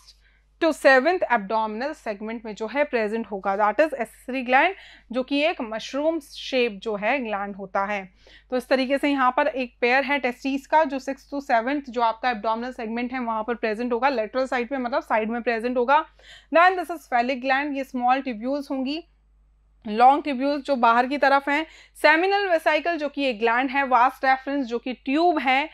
to seventh abdominal segment में जो है प्रेजेंट होगा दैट इज एसेसरी ग्लैंड जो कि एक मशरूम शेप जो है ग्लैंड होता है तो इस तरीके से यहाँ पर एक पेयर है टेस्टीज का जो सिक्स टू सेवेंथ जो आपका एब्डोमिनल सेगमेंट है वहाँ पर प्रेजेंट होगा लेटरल साइड में मतलब साइड में प्रेजेंट होगा then this is phallic gland ये स्मॉल ट्यूब्यूल्स होंगी लॉन्ग ट्यूब्यूल्स जो बाहर की तरफ हैं सेमिनल वेसाइकल जो कि एक ग्लैंड है वास्ट रेफरेंस जो कि ट्यूब है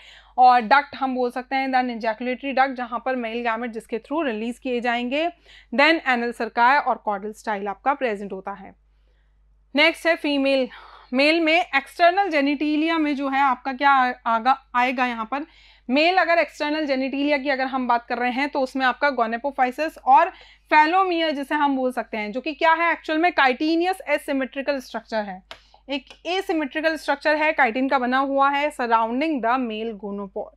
और डक्ट हम बोल सकते हैं दैन एजैकुलेटरी डक्ट जहां पर मेल गैमेट जिसके थ्रू रिलीज किए जाएंगे देन एनल सरकाय और कॉडल स्टाइल आपका प्रेजेंट होता है नेक्स्ट है फीमेल मेल में एक्सटर्नल जेनिटीलिया में जो है आपका क्या आएगा यहाँ पर मेल अगर एक्सटर्नल जेनिटीलिया की अगर हम बात कर रहे हैं तो उसमें आपका गोनेपोफाइसिस और फेलोमियर जिसे हम बोल सकते हैं जो कि क्या है एक्चुअल में काइटीनियस एसिमेट्रिकल स्ट्रक्चर है एक एसिमेट्रिकल स्ट्रक्चर है काइटिन का बना हुआ है सराउंडिंग द मेल गोनोपोर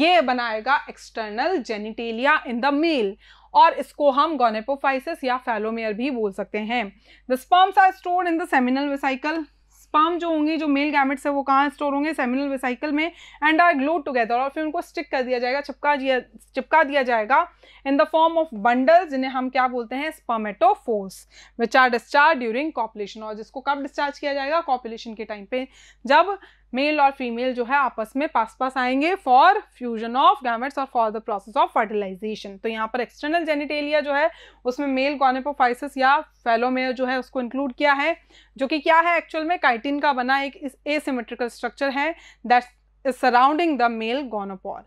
ये बनाएगा external genitalia in the male और इसको हम गोनेपोफाइसिस या फेलोमियर भी बोल सकते हैं the sperms are stored in the seminal vesicle sperm जो होंगे जो मेल गैमेट्स है वो कहाँ स्टोर होंगे सेमिनल वेसाइकल में एंड आर ग्लो टुगेदर और फिर उनको स्टिक कर दिया जाएगा चिपका दिया चिपका दिया जाएगा in the form of bundle जिन्हें हम क्या बोलते हैं spermatophores which are discharge during copulation और जिसको कब डिस्चार्ज किया जाएगा कॉपुलेशन के टाइम पे जब मेल और फीमेल जो है आपस में पास पास आएंगे फॉर फ्यूजन ऑफ गैमेट्स और for the process of fertilisation तो यहाँ पर एक्सटर्नल जेनिटेलिया जो है उसमें मेल गोनेपोफाइसिस या फेलोमेयर जो है उसको इंक्लूड किया है जो कि क्या है एक्चुअल में काइटिन का बना एक एसिमेट्रिकल स्ट्रक्चर है that is surrounding the male gonopore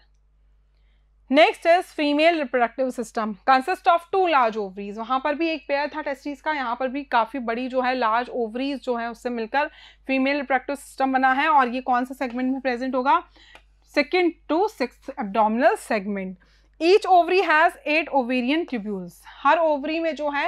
next is female reproductive system consist of two large ovaries वहाँ पर भी एक पेयर था टेस्टिस का यहाँ पर भी काफ़ी बड़ी जो है लार्ज ओवरीज जो है उससे मिलकर फीमेल रिप्रोडक्टिव सिस्टम बना है और ये कौन से सेगमेंट में प्रेजेंट होगा second to six abdominal segment each ovary has eight ovarian tubules हर ओवरी में जो है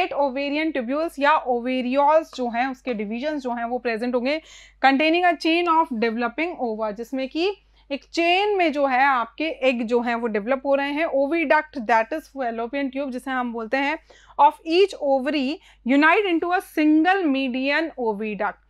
एट ओवेरियन ट्यूब्यूल्स या ओवेरियल्स जो हैं उसके डिविजन जो हैं वो प्रेजेंट होंगे containing a chain of developing ova जिसमें कि एक चेन में जो है आपके एग जो हैं वो डेवलप हो रहे हैं oviduct that is fallopian tube जिसे हम बोलते हैं of each ovary unite into a single median oviduct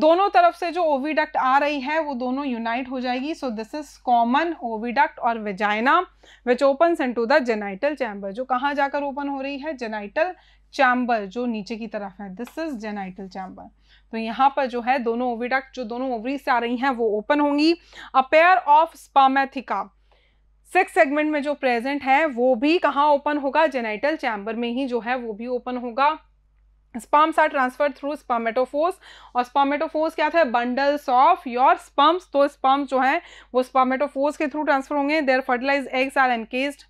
दोनों तरफ से जो ओविडक्ट आ रही है वो दोनों यूनाइट हो जाएगी so this is common oviduct और vagina which open into the genital chamber जो कहाँ जाकर ओपन हो रही है जेनाइटल चैम्बर जो नीचे की तरफ है दिस इज जेनाइटल चैम्बर तो यहाँ पर जो है दोनों ओविडक्ट जो दोनों ओवरी से आ रही हैं वो ओपन होंगी a pair of spermatheca six segment में जो प्रेजेंट है वो भी कहाँ ओपन होगा जेनाइटल चैम्बर में ही जो है वो भी ओपन होगा sperms are transfer through spermatophores और स्पामेटोफोस क्या था बंडल्स ऑफ योर स्पम्स तो स्पम्स जो है वो स्पामेटोफोस के थ्रू ट्रांसफर होंगे their fertilise eggs are encased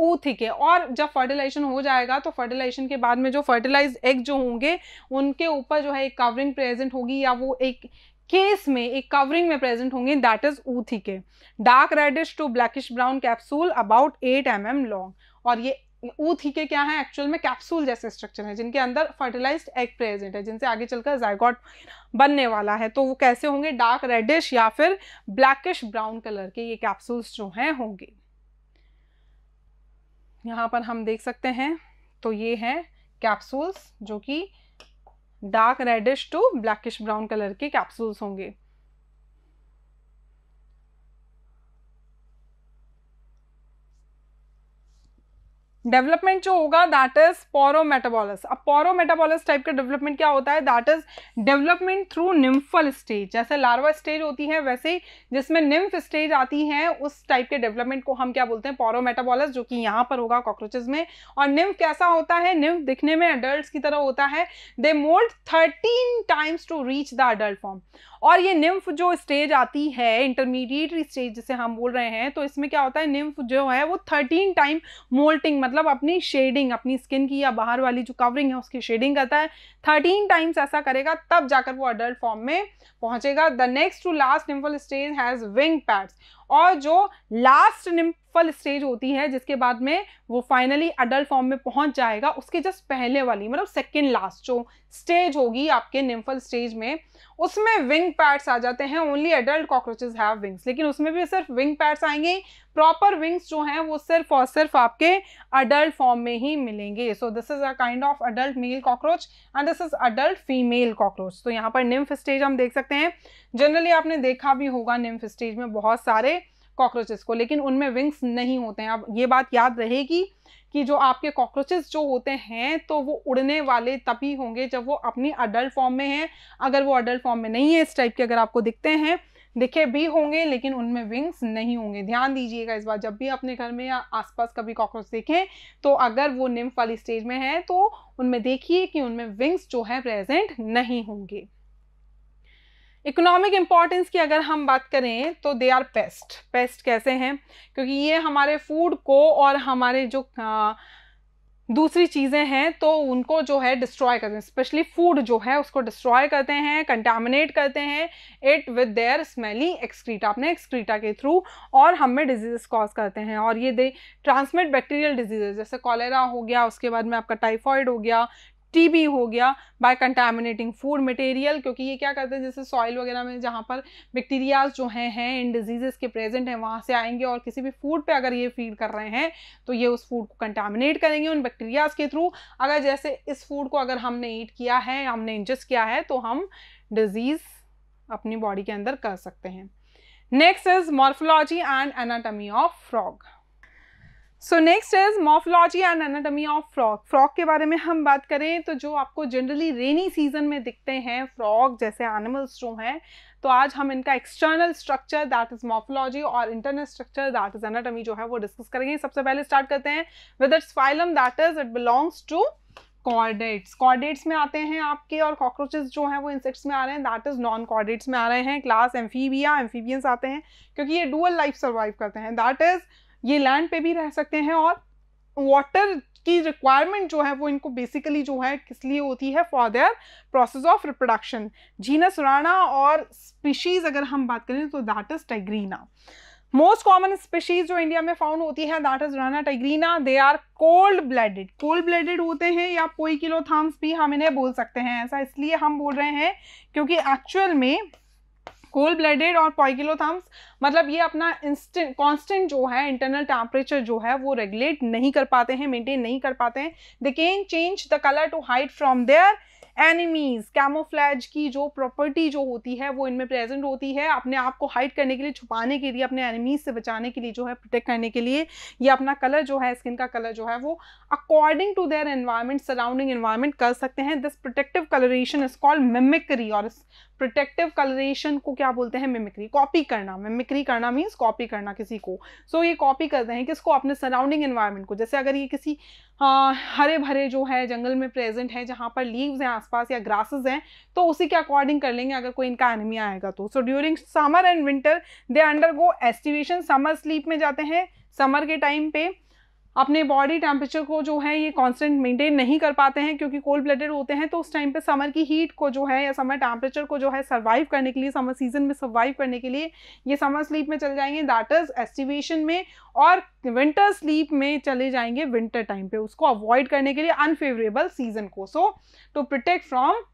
ootheca और जब फर्टिलाइजेशन हो जाएगा तो फर्टिलाइजेशन के बाद में जो फर्टिलाइज एग जो होंगे उनके ऊपर जो है एक कवरिंग प्रेजेंट होगी या वो एक केस में एक कवरिंग में प्रेजेंट होंगे that is ootheca dark reddish to blackish brown capsule about eight m m long और ये ऊ के क्या है एक्चुअल में कैप्सूल जैसे स्ट्रक्चर है जिनके अंदर फर्टिलाइज एग प्रेजेंट है जिनसे आगे चलकर जायगॉट बनने वाला है तो वो कैसे होंगे डार्क रेडिश या फिर ब्लैकिश ब्राउन कलर के ये कैप्सूल्स जो हैं होंगे यहाँ पर हम देख सकते हैं तो ये हैं कैप्सूल्स जो कि dark reddish to blackish brown colour के कैप्सूल्स होंगे डेवलपमेंट जो होगा दैट इज पोरोमेटाबोलस अब पोरोमेटाबोलस टाइप का डेवलपमेंट क्या होता है that is development through nymphal stage जैसे लार्वा स्टेज होती है वैसे ही जिसमें निम्फ स्टेज आती है उस टाइप के डेवलपमेंट को हम क्या बोलते हैं पोरोमेटाबोलस जो कि यहाँ पर होगा कॉकरोचेज में और निम्फ कैसा होता है निम्फ दिखने में अडल्ट की तरह होता है they moult thirteen times to reach the adult form और ये निम्फ जो स्टेज आती है इंटरमीडिएटरी स्टेज जिसे हम बोल रहे हैं तो इसमें क्या होता है निम्फ जो है वो थर्टीन टाइम मोल्टिंग मतलब अपनी शेडिंग अपनी स्किन की या बाहर वाली जो कवरिंग है उसकी शेडिंग करता है थर्टीन टाइम्स ऐसा करेगा तब जाकर वो अडल्ट फॉर्म में पहुंचेगा the next to last nymphal stage has wing pads और जो लास्ट निम्फल स्टेज होती है जिसके बाद में वो फाइनली अडल्ट फॉर्म में पहुंच जाएगा उसके जस्ट पहले वाली मतलब सेकेंड लास्ट जो स्टेज होगी आपके निम्फल स्टेज में उसमें विंग पैड्स आ जाते हैं only adult cockroaches have wings लेकिन उसमें भी सिर्फ विंग पैड्स आएंगे प्रॉपर विंग्स जो हैं वो सिर्फ और सिर्फ आपके अडल्ट फॉर्म में ही मिलेंगे so this is a kind of adult male cockroach and this is adult female cockroach तो यहाँ पर निम्फ स्टेज हम देख सकते हैं जनरली आपने देखा भी होगा निम्फ स्टेज में बहुत सारे कॉकरोचेस को लेकिन उनमें विंग्स नहीं होते हैं अब ये बात याद रहेगी कि जो आपके कॉकरोचेस जो होते हैं तो वो उड़ने वाले तभी होंगे जब वो अपनी अडल्ट फॉर्म में हैं अगर वो अडल्ट फॉर्म में नहीं है इस टाइप के अगर आपको दिखते हैं दिखे भी होंगे लेकिन उनमें विंग्स नहीं होंगे ध्यान दीजिएगा इस बार जब भी अपने घर में या आसपास कभी कॉकरोच देखें तो अगर वो निम्फ वाली स्टेज में है तो उनमें देखिए कि उनमें विंग्स जो है प्रेजेंट नहीं होंगे इकोनॉमिक इम्पॉर्टेंस की अगर हम बात करें तो दे आर पेस्ट पेस्ट कैसे हैं क्योंकि ये हमारे फूड को और हमारे जो आ, दूसरी चीज़ें हैं तो उनको जो है डिस्ट्रॉय करते हैं स्पेशली फूड जो है उसको डिस्ट्रॉय करते हैं कंटामिनेट करते हैं it with their smelly excreta अपने एक्सक्रीटा के थ्रू और हम में डिजीज़ कॉज करते हैं और ये दे ट्रांसमिट बैक्टीरियल डिजीज़ जैसे कॉलेरा हो गया उसके बाद में आपका टाइफॉइड हो गया टीबी हो गया बाय कंटामिनेटिंग फूड मटेरियल क्योंकि ये क्या करते हैं जैसे सॉइल वगैरह में जहाँ पर बैक्टीरियाज जो हैं हैं इन डिजीजेस के प्रेजेंट हैं वहाँ से आएंगे और किसी भी फूड पे अगर ये फीड कर रहे हैं तो ये उस फूड को कंटामिनेट करेंगे उन बैक्टीरियाज के थ्रू अगर जैसे इस फूड को अगर हमने ईट किया है हमने इंजस्ट किया है तो हम डिजीज़ अपनी बॉडी के अंदर कर सकते हैं next is morphology and anatomy of frog so next is morphology and anatomy of frog frog के बारे में हम बात करें तो जो आपको जनरली रेनी सीजन में दिखते हैं फ्रॉक जैसे एनिमल्स जो हैं तो आज हम इनका external structure that is morphology और internal structure that is anatomy जो है वो डिस्कस करेंगे सबसे पहले स्टार्ट करते हैं with its phylum that is it belongs to chordates chordates में आते हैं आपके और कॉकरोचेस जो हैं वो इंसेक्ट्स में आ रहे हैं दैट इज़ नॉन कॉर्डेट्स में आ रहे हैं क्लास एम्फीबिया एम्फीबियंस आते हैं क्योंकि ये डुअल लाइफ सर्वाइव करते हैं दैट इज़ ये लैंड पे भी रह सकते हैं और वाटर की रिक्वायरमेंट जो है वो इनको बेसिकली जो है किस लिए होती है for their process of reproduction genus Rana और स्पीशीज़ अगर हम बात करें तो that is tigrina most common species जो इंडिया में फाउंड होती है that is Rana tigrina they are cold blooded cold blooded होते हैं या कोई किलो थाम्स भी हम इन्हें बोल सकते हैं ऐसा इसलिए हम बोल रहे हैं क्योंकि एक्चुअल में कोल्ड ब्लडेड और पॉइकिलोथम्स मतलब ये अपना इंस्टेंट कांस्टेंट जो है इंटरनल टेम्परेचर जो है वो रेगुलेट नहीं कर पाते हैं मेंटेन नहीं कर पाते हैं they can change the colour to hide from their enemies camouflage की जो प्रॉपर्टी जो होती है वो इनमें प्रेजेंट होती है अपने आप को हाइड करने के लिए छुपाने के लिए अपने एनिमीज से बचाने के लिए जो है प्रोटेक्ट करने के लिए ये अपना कलर जो है स्किन का कलर जो है वो according to their environment surrounding environment कर सकते हैं this protective coloration is called mimicry और इस प्रोटेक्टिव कलरेशन को क्या बोलते हैं मिमिक्री कॉपी करना मिमिक्री करना मीन्स कॉपी करना किसी को सो so, ये कॉपी करते हैं किसको अपने सराउंडिंग एनवायरमेंट को जैसे अगर ये किसी आ, हरे भरे जो है जंगल में प्रेजेंट है जहाँ पर लीव्स हैं आसपास या ग्रासेस हैं तो उसी के अकॉर्डिंग कर लेंगे अगर कोई इनका एनिमी आएगा तो so during summer and winter they undergo aestivation summer sleep में जाते हैं समर के टाइम पे अपने बॉडी टेम्परेचर को जो है ये कांस्टेंट मेंटेन नहीं कर पाते हैं क्योंकि कोल्ड ब्लडेड होते हैं तो उस टाइम पे समर की हीट को जो है या समर टेम्परेचर को जो है सर्वाइव करने के लिए समर सीजन में सर्वाइव करने के लिए ये समर स्लीप में चले जाएंगे दैट इज एस्टिवेशन में और विंटर स्लीप में चले जाएंगे विंटर टाइम पे उसको अवॉइड करने के लिए अनफेवरेबल सीजन को so to protect from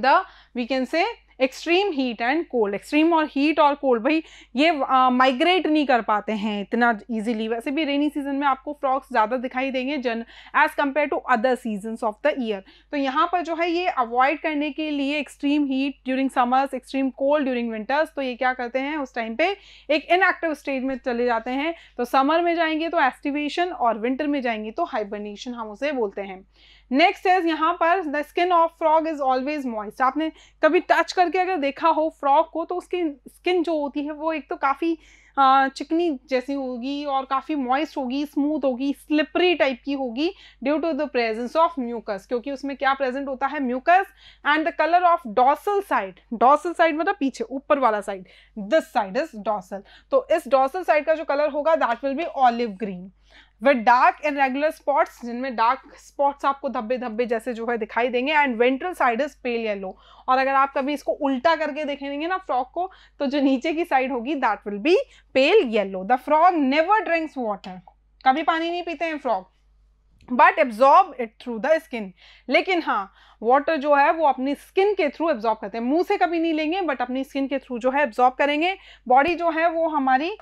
the we can say extreme heat and cold extreme और हीट और कोल्ड भाई ये माइग्रेट नहीं कर पाते हैं इतना ईजिली वैसे भी रेनी सीजन में आपको फ्रॉक्स ज़्यादा दिखाई देंगे जन as compare to other seasons of the year तो यहाँ पर जो है ये अवॉइड करने के लिए extreme heat during summers extreme cold during winters तो ये क्या करते हैं उस टाइम पे एक इनएक्टिव स्टेज में चले जाते हैं तो समर में जाएंगे तो एस्टिवेशन और विंटर में जाएंगे तो हाइबरनेशन हम उसे बोलते हैं नेक्स्ट इज यहाँ पर the skin of frog is always moist आपने कभी टच कर करके अगर देखा हो फ्रॉक को तो उसकी स्किन जो होती है वो एक तो काफ़ी चिकनी जैसी होगी और काफ़ी मॉइस्ट होगी स्मूथ होगी स्लिपरी टाइप की होगी due to the presence of mucus क्योंकि उसमें क्या प्रेजेंट होता है mucus and the colour of dorsal side dorsal side मतलब पीछे ऊपर वाला side this side is dorsal तो इस डॉसल साइड का जो कलर होगा that will be olive green with dark and regular spots जिनमें डार्क स्पॉट्स आपको धब्बे धब्बे जैसे जो है दिखाई देंगे and ventral side is pale yellow और अगर आप कभी इसको उल्टा करके देखेंगे ना फ्रॉक को तो जो नीचे की साइड होगी that will be pale yellow the frog never drinks water कभी पानी नहीं पीते हैं frog but absorb it through the skin लेकिन हाँ वाटर जो है वो अपनी स्किन के थ्रू एब्जॉर्ब करते हैं मुंह से कभी नहीं लेंगे बट अपनी स्किन के थ्रू जो है एब्जॉर्ब करेंगे बॉडी जो है वो हमारी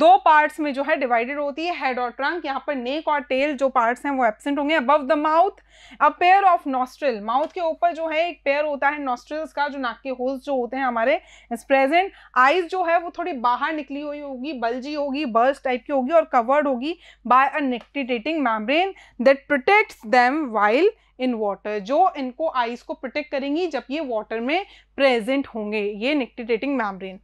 दो पार्ट्स में जो है डिवाइडेड होती है हेड और ट्रंक यहाँ पर नेक और टेल जो पार्ट्स हैं वो एबसेंट होंगे above the mouth a pair of nostril mouth के ऊपर जो है एक पेयर होता है नॉस्ट्रिल्स का जो नाक के होल्स जो होते हैं हमारे इस प्रेजेंट आइज जो है वो थोड़ी बाहर निकली हुई होगी बल्जी होगी बर्स टाइप की होगी और कवर्ड होगी by a nictitating membrane that protects them while in water जो इनको आइस को प्रोटेक्ट करेंगी जब ये वाटर में प्रेजेंट होंगे ये nictitating membrane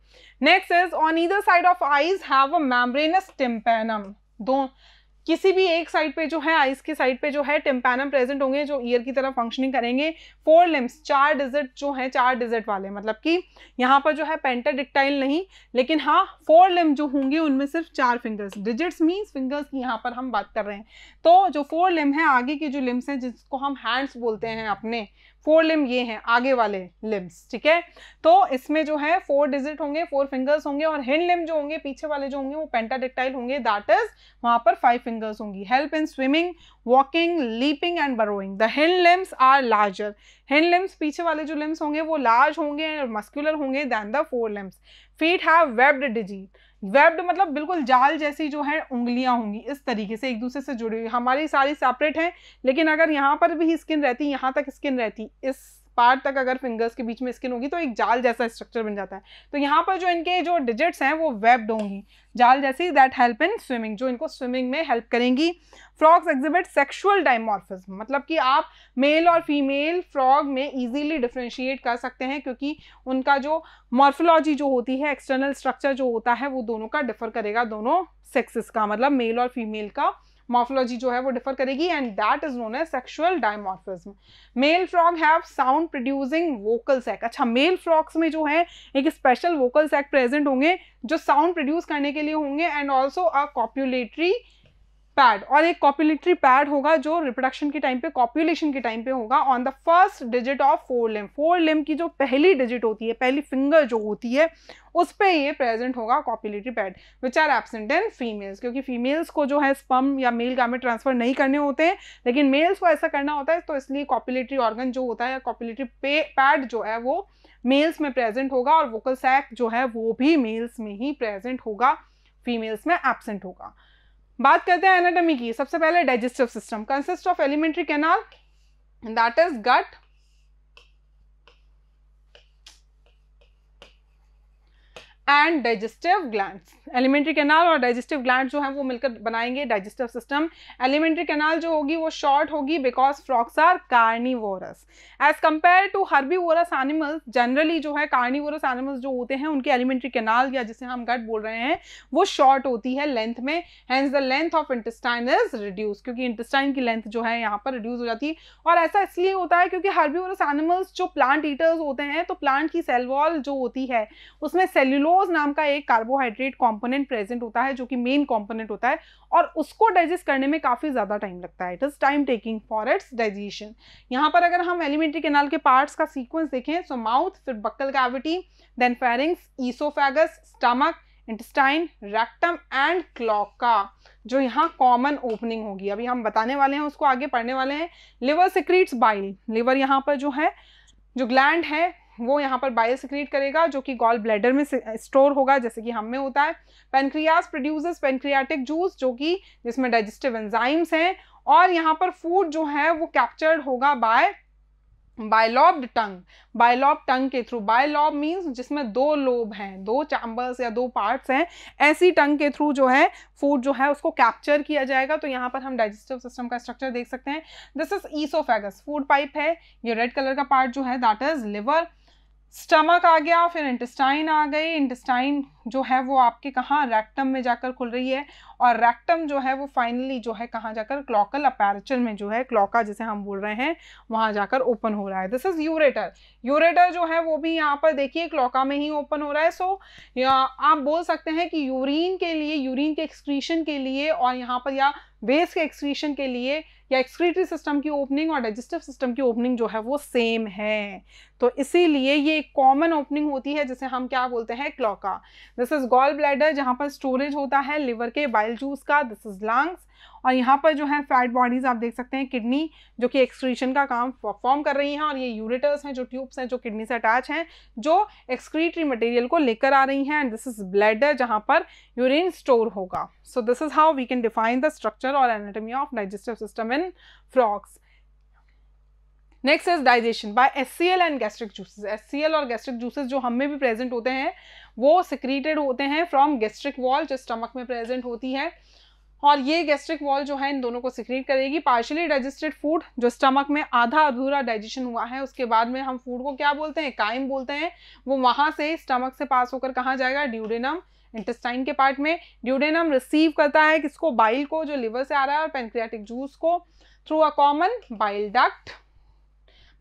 next is on either side of eyes have a as tympanum दो किसी भी एक साइड पे जो है आइस की साइड पे जो है टेम्पेनम प्रेजेंट होंगे जो ईयर की तरह फंक्शनिंग करेंगे फोर लिम्स चार डिजिट जो है चार डिजिट वाले मतलब कि यहाँ पर जो है पेंटाडिक्टाइल नहीं लेकिन हाँ फोर लिम्स जो होंगे उनमें सिर्फ चार फिंगर्स डिजिट्स मीन्स फिंगर्स की यहाँ पर हम बात कर रहे हैं तो जो फोर लिम्स है आगे की जो लिम्स हैं जिसको हम हैंड्स बोलते हैं अपने फोर लिम ये हैं आगे वाले लिम्स ठीक है तो इसमें जो है फोर डिजिट होंगे फोर फिंगर्स होंगे और हिंड लिम जो होंगे पीछे वाले जो होंगे वो पेंटाडिक्टाइल होंगे दैट इज वहां पर फाइव फिंगर्स होंगी help in swimming walking leaping and burrowing the hind limbs are larger hind limbs पीछे वाले जो लिम्स होंगे वो लार्ज होंगे और मस्कुलर होंगे than the fore limbs feet have webbed digit webbed तो मतलब बिल्कुल जाल जैसी जो है उंगलियां होंगी इस तरीके से एक दूसरे से जुड़ी हुई हमारी सारी सेपरेट हैं लेकिन अगर यहाँ पर भी स्किन रहती यहाँ तक स्किन रहती इस पार्ट तक अगर फिंगर्स के बीच में स्किन होगी तो एक जाल जैसा स्ट्रक्चर बन जाता है तो यहाँ पर जो इनके जो डिजिट्स हैं वो वेब्ड होंगी जाल जैसी दैट हेल्प इन स्विमिंग जो इनको स्विमिंग में हेल्प करेंगी फ्रॉग्स एग्जिबिट सेक्शुअल डायमोर्फिज मतलब कि आप मेल और फीमेल फ्रॉग में ईजीली डिफ्रेंशिएट कर सकते हैं क्योंकि उनका जो मॉर्फोलॉजी जो होती है एक्सटर्नल स्ट्रक्चर जो होता है वो दोनों का डिफर करेगा दोनों सेक्सेस का मतलब मेल और फीमेल का मॉर्फोलॉजी जो है वो डिफर करेगी and that is known as sexual dimorphism male frog have sound producing vocal sac अच्छा मेल फ्रॉग्स में जो है एक स्पेशल वोकल सैक प्रेजेंट होंगे जो साउंड प्रोड्यूस करने के लिए होंगे and also a copulatory pad और एक कॉपुलेटरी पैड होगा जो रिप्रोडक्शन के टाइम पे कॉपुलेशन के टाइम पे होगा on the first digit of fore limb fore limb की जो पहली डिजिट होती है पहली फिंगर जो होती है उस पर ये प्रेजेंट होगा copulatory pad which are absent in females क्योंकि फीमेल्स को जो है स्पम या मेल गैमेट ट्रांसफर नहीं करने होते हैं लेकिन मेल्स को ऐसा करना होता है तो इसलिए कॉपुलेटरी ऑर्गन जो होता है कॉपुलेटरी पैड जो है वो मेल्स में प्रेजेंट होगा और वोकल सैक जो है वो भी मेल्स में ही प्रेजेंट होगा फीमेल्स में एबसेंट होगा बात करते हैं एनाटॉमी की सबसे पहले digestive system consist of alimentary canal that is gut and digestive gland alimentary canal और डाइजेस्टिव ग्लैंड जो है वो मिलकर बनाएंगे डाइजेस्टिव सिस्टम एलिमेंट्री कैनाल जो होगी वो शॉर्ट होगी because frogs are carnivorous as compare to herbivorous animals generally जो है कार्निवोरस एनिमल्स जो होते हैं उनकी एलिमेंट्री कैनाल या जिसे हम गट बोल रहे हैं वो शॉर्ट होती है लेंथ में hence the length of intestine is reduce क्योंकि इंटेस्टाइन की लेंथ जो है यहाँ पर रिड्यूस हो जाती है और ऐसा इसलिए होता है क्योंकि हर्बी वोरस एनिमल्स जो प्लांट ईटर्स होते हैं तो प्लांट की सेलवॉल जो होती है उसमें सेल्यूलो ग्लूकोज नाम का एक कार्बोहाइड्रेट कॉम्पोनेंट प्रेजेंट होता है जो कि मेन कॉम्पोनेंट होता है और उसको डाइजेस्ट करने में काफ़ी ज़्यादा टाइम लगता है it is time taking for its digestion यहाँ पर अगर हम एलिमेंट्री केनाल के पार्ट्स का सीक्वेंस देखें सो माउथ फिर buccal cavity then pharynx oesophagus stomach intestine rectum and cloaca जो यहाँ कॉमन ओपनिंग होगी अभी हम बताने वाले हैं उसको आगे पढ़ने वाले हैं लिवर सिक्रीट्स बाइल लिवर यहाँ पर जो है जो ग्लैंड है वो यहाँ पर बायो सिक्रीट करेगा जो कि गॉल ब्लैडर में स्टोर uh, होगा जैसे कि हम में होता है पेनक्रियाज प्रोड्यूस पेनक्रियाटिक जूस जो कि जिसमें डाइजेस्टिव एंजाइम्स हैं और यहाँ पर फूड जो है वो कैप्चर्ड होगा बाय बायलॉब्ड टंग बायलॉब टंग के थ्रू बायलॉब मीन्स जिसमें दो लोब हैं दो चैम्बर्स या दो पार्ट्स हैं ऐसी टंग के थ्रू जो है फूड जो है उसको कैप्चर किया जाएगा तो यहाँ पर हम डाइजेस्टिव सिस्टम का स्ट्रक्चर देख सकते हैं this is oesophagus food pipe है ये रेड कलर का पार्ट जो है दैट इज लिवर स्टमक आ गया फिर इंटेस्टाइन आ गई इंटेस्टाइन जो है वो आपके कहाँ रेक्टम में जाकर खुल रही है और रेक्टम जो है वो फाइनली जो है कहाँ जाकर क्लॉकल अपैरचर में जो है क्लॉका जिसे हम बोल रहे हैं वहाँ जाकर ओपन हो रहा है दिस इज़ यूरेटर यूरेटर जो है वो भी यहाँ पर देखिए क्लॉका में ही ओपन हो रहा है सो so, आप बोल सकते हैं कि यूरिन के लिए यूरिन के एक्सक्रीशन के लिए और यहाँ पर या वेस्ट के एक्सक्रीशन के लिए या एक्सक्रीटरी सिस्टम की ओपनिंग और डाइजेस्टिव सिस्टम की ओपनिंग जो है वो सेम है तो इसीलिए ये एक कॉमन ओपनिंग होती है जिसे हम क्या बोलते हैं cloaca this is gall bladder जहाँ पर स्टोरेज होता है लिवर के बाइल जूस का दिस इज लंग्स और यहाँ पर जो है फैट बॉडीज आप देख सकते हैं किडनी जो कि एक्सक्रीशन का काम परफॉर्म कर रही हैं और ये यूरेटर्स हैं जो ट्यूब्स हैं जो किडनी से अटैच हैं जो एक्सक्रीटरी मटेरियल को लेकर आ रही हैं एंड दिस इज ब्लैडर जहाँ पर यूरिन स्टोर होगा so this is how we can define the structure और anatomy of digestive system in frogs next is digestion by S C L and gastric juices S C L और gastric juices जो हम में भी present होते हैं वो secreted होते हैं फ्रॉम गैस्ट्रिक वॉल जो स्टमक में प्रेजेंट होती है और ये गैस्ट्रिक वॉल जो है इन दोनों को सिक्रीट करेगी पार्शली डाइजेस्टेड फूड जो स्टमक में आधा अधूरा डाइजेशन हुआ है उसके बाद में हम फूड को क्या बोलते हैं कायम बोलते हैं वो वहाँ से स्टमक से पास होकर कहाँ जाएगा ड्यूडेनम इंटेस्टाइन के पार्ट में ड्यूडेनम रिसीव करता है किसको बाइल को जो लिवर से आ रहा है और पेंक्रियाटिक जूस को through a common bile duct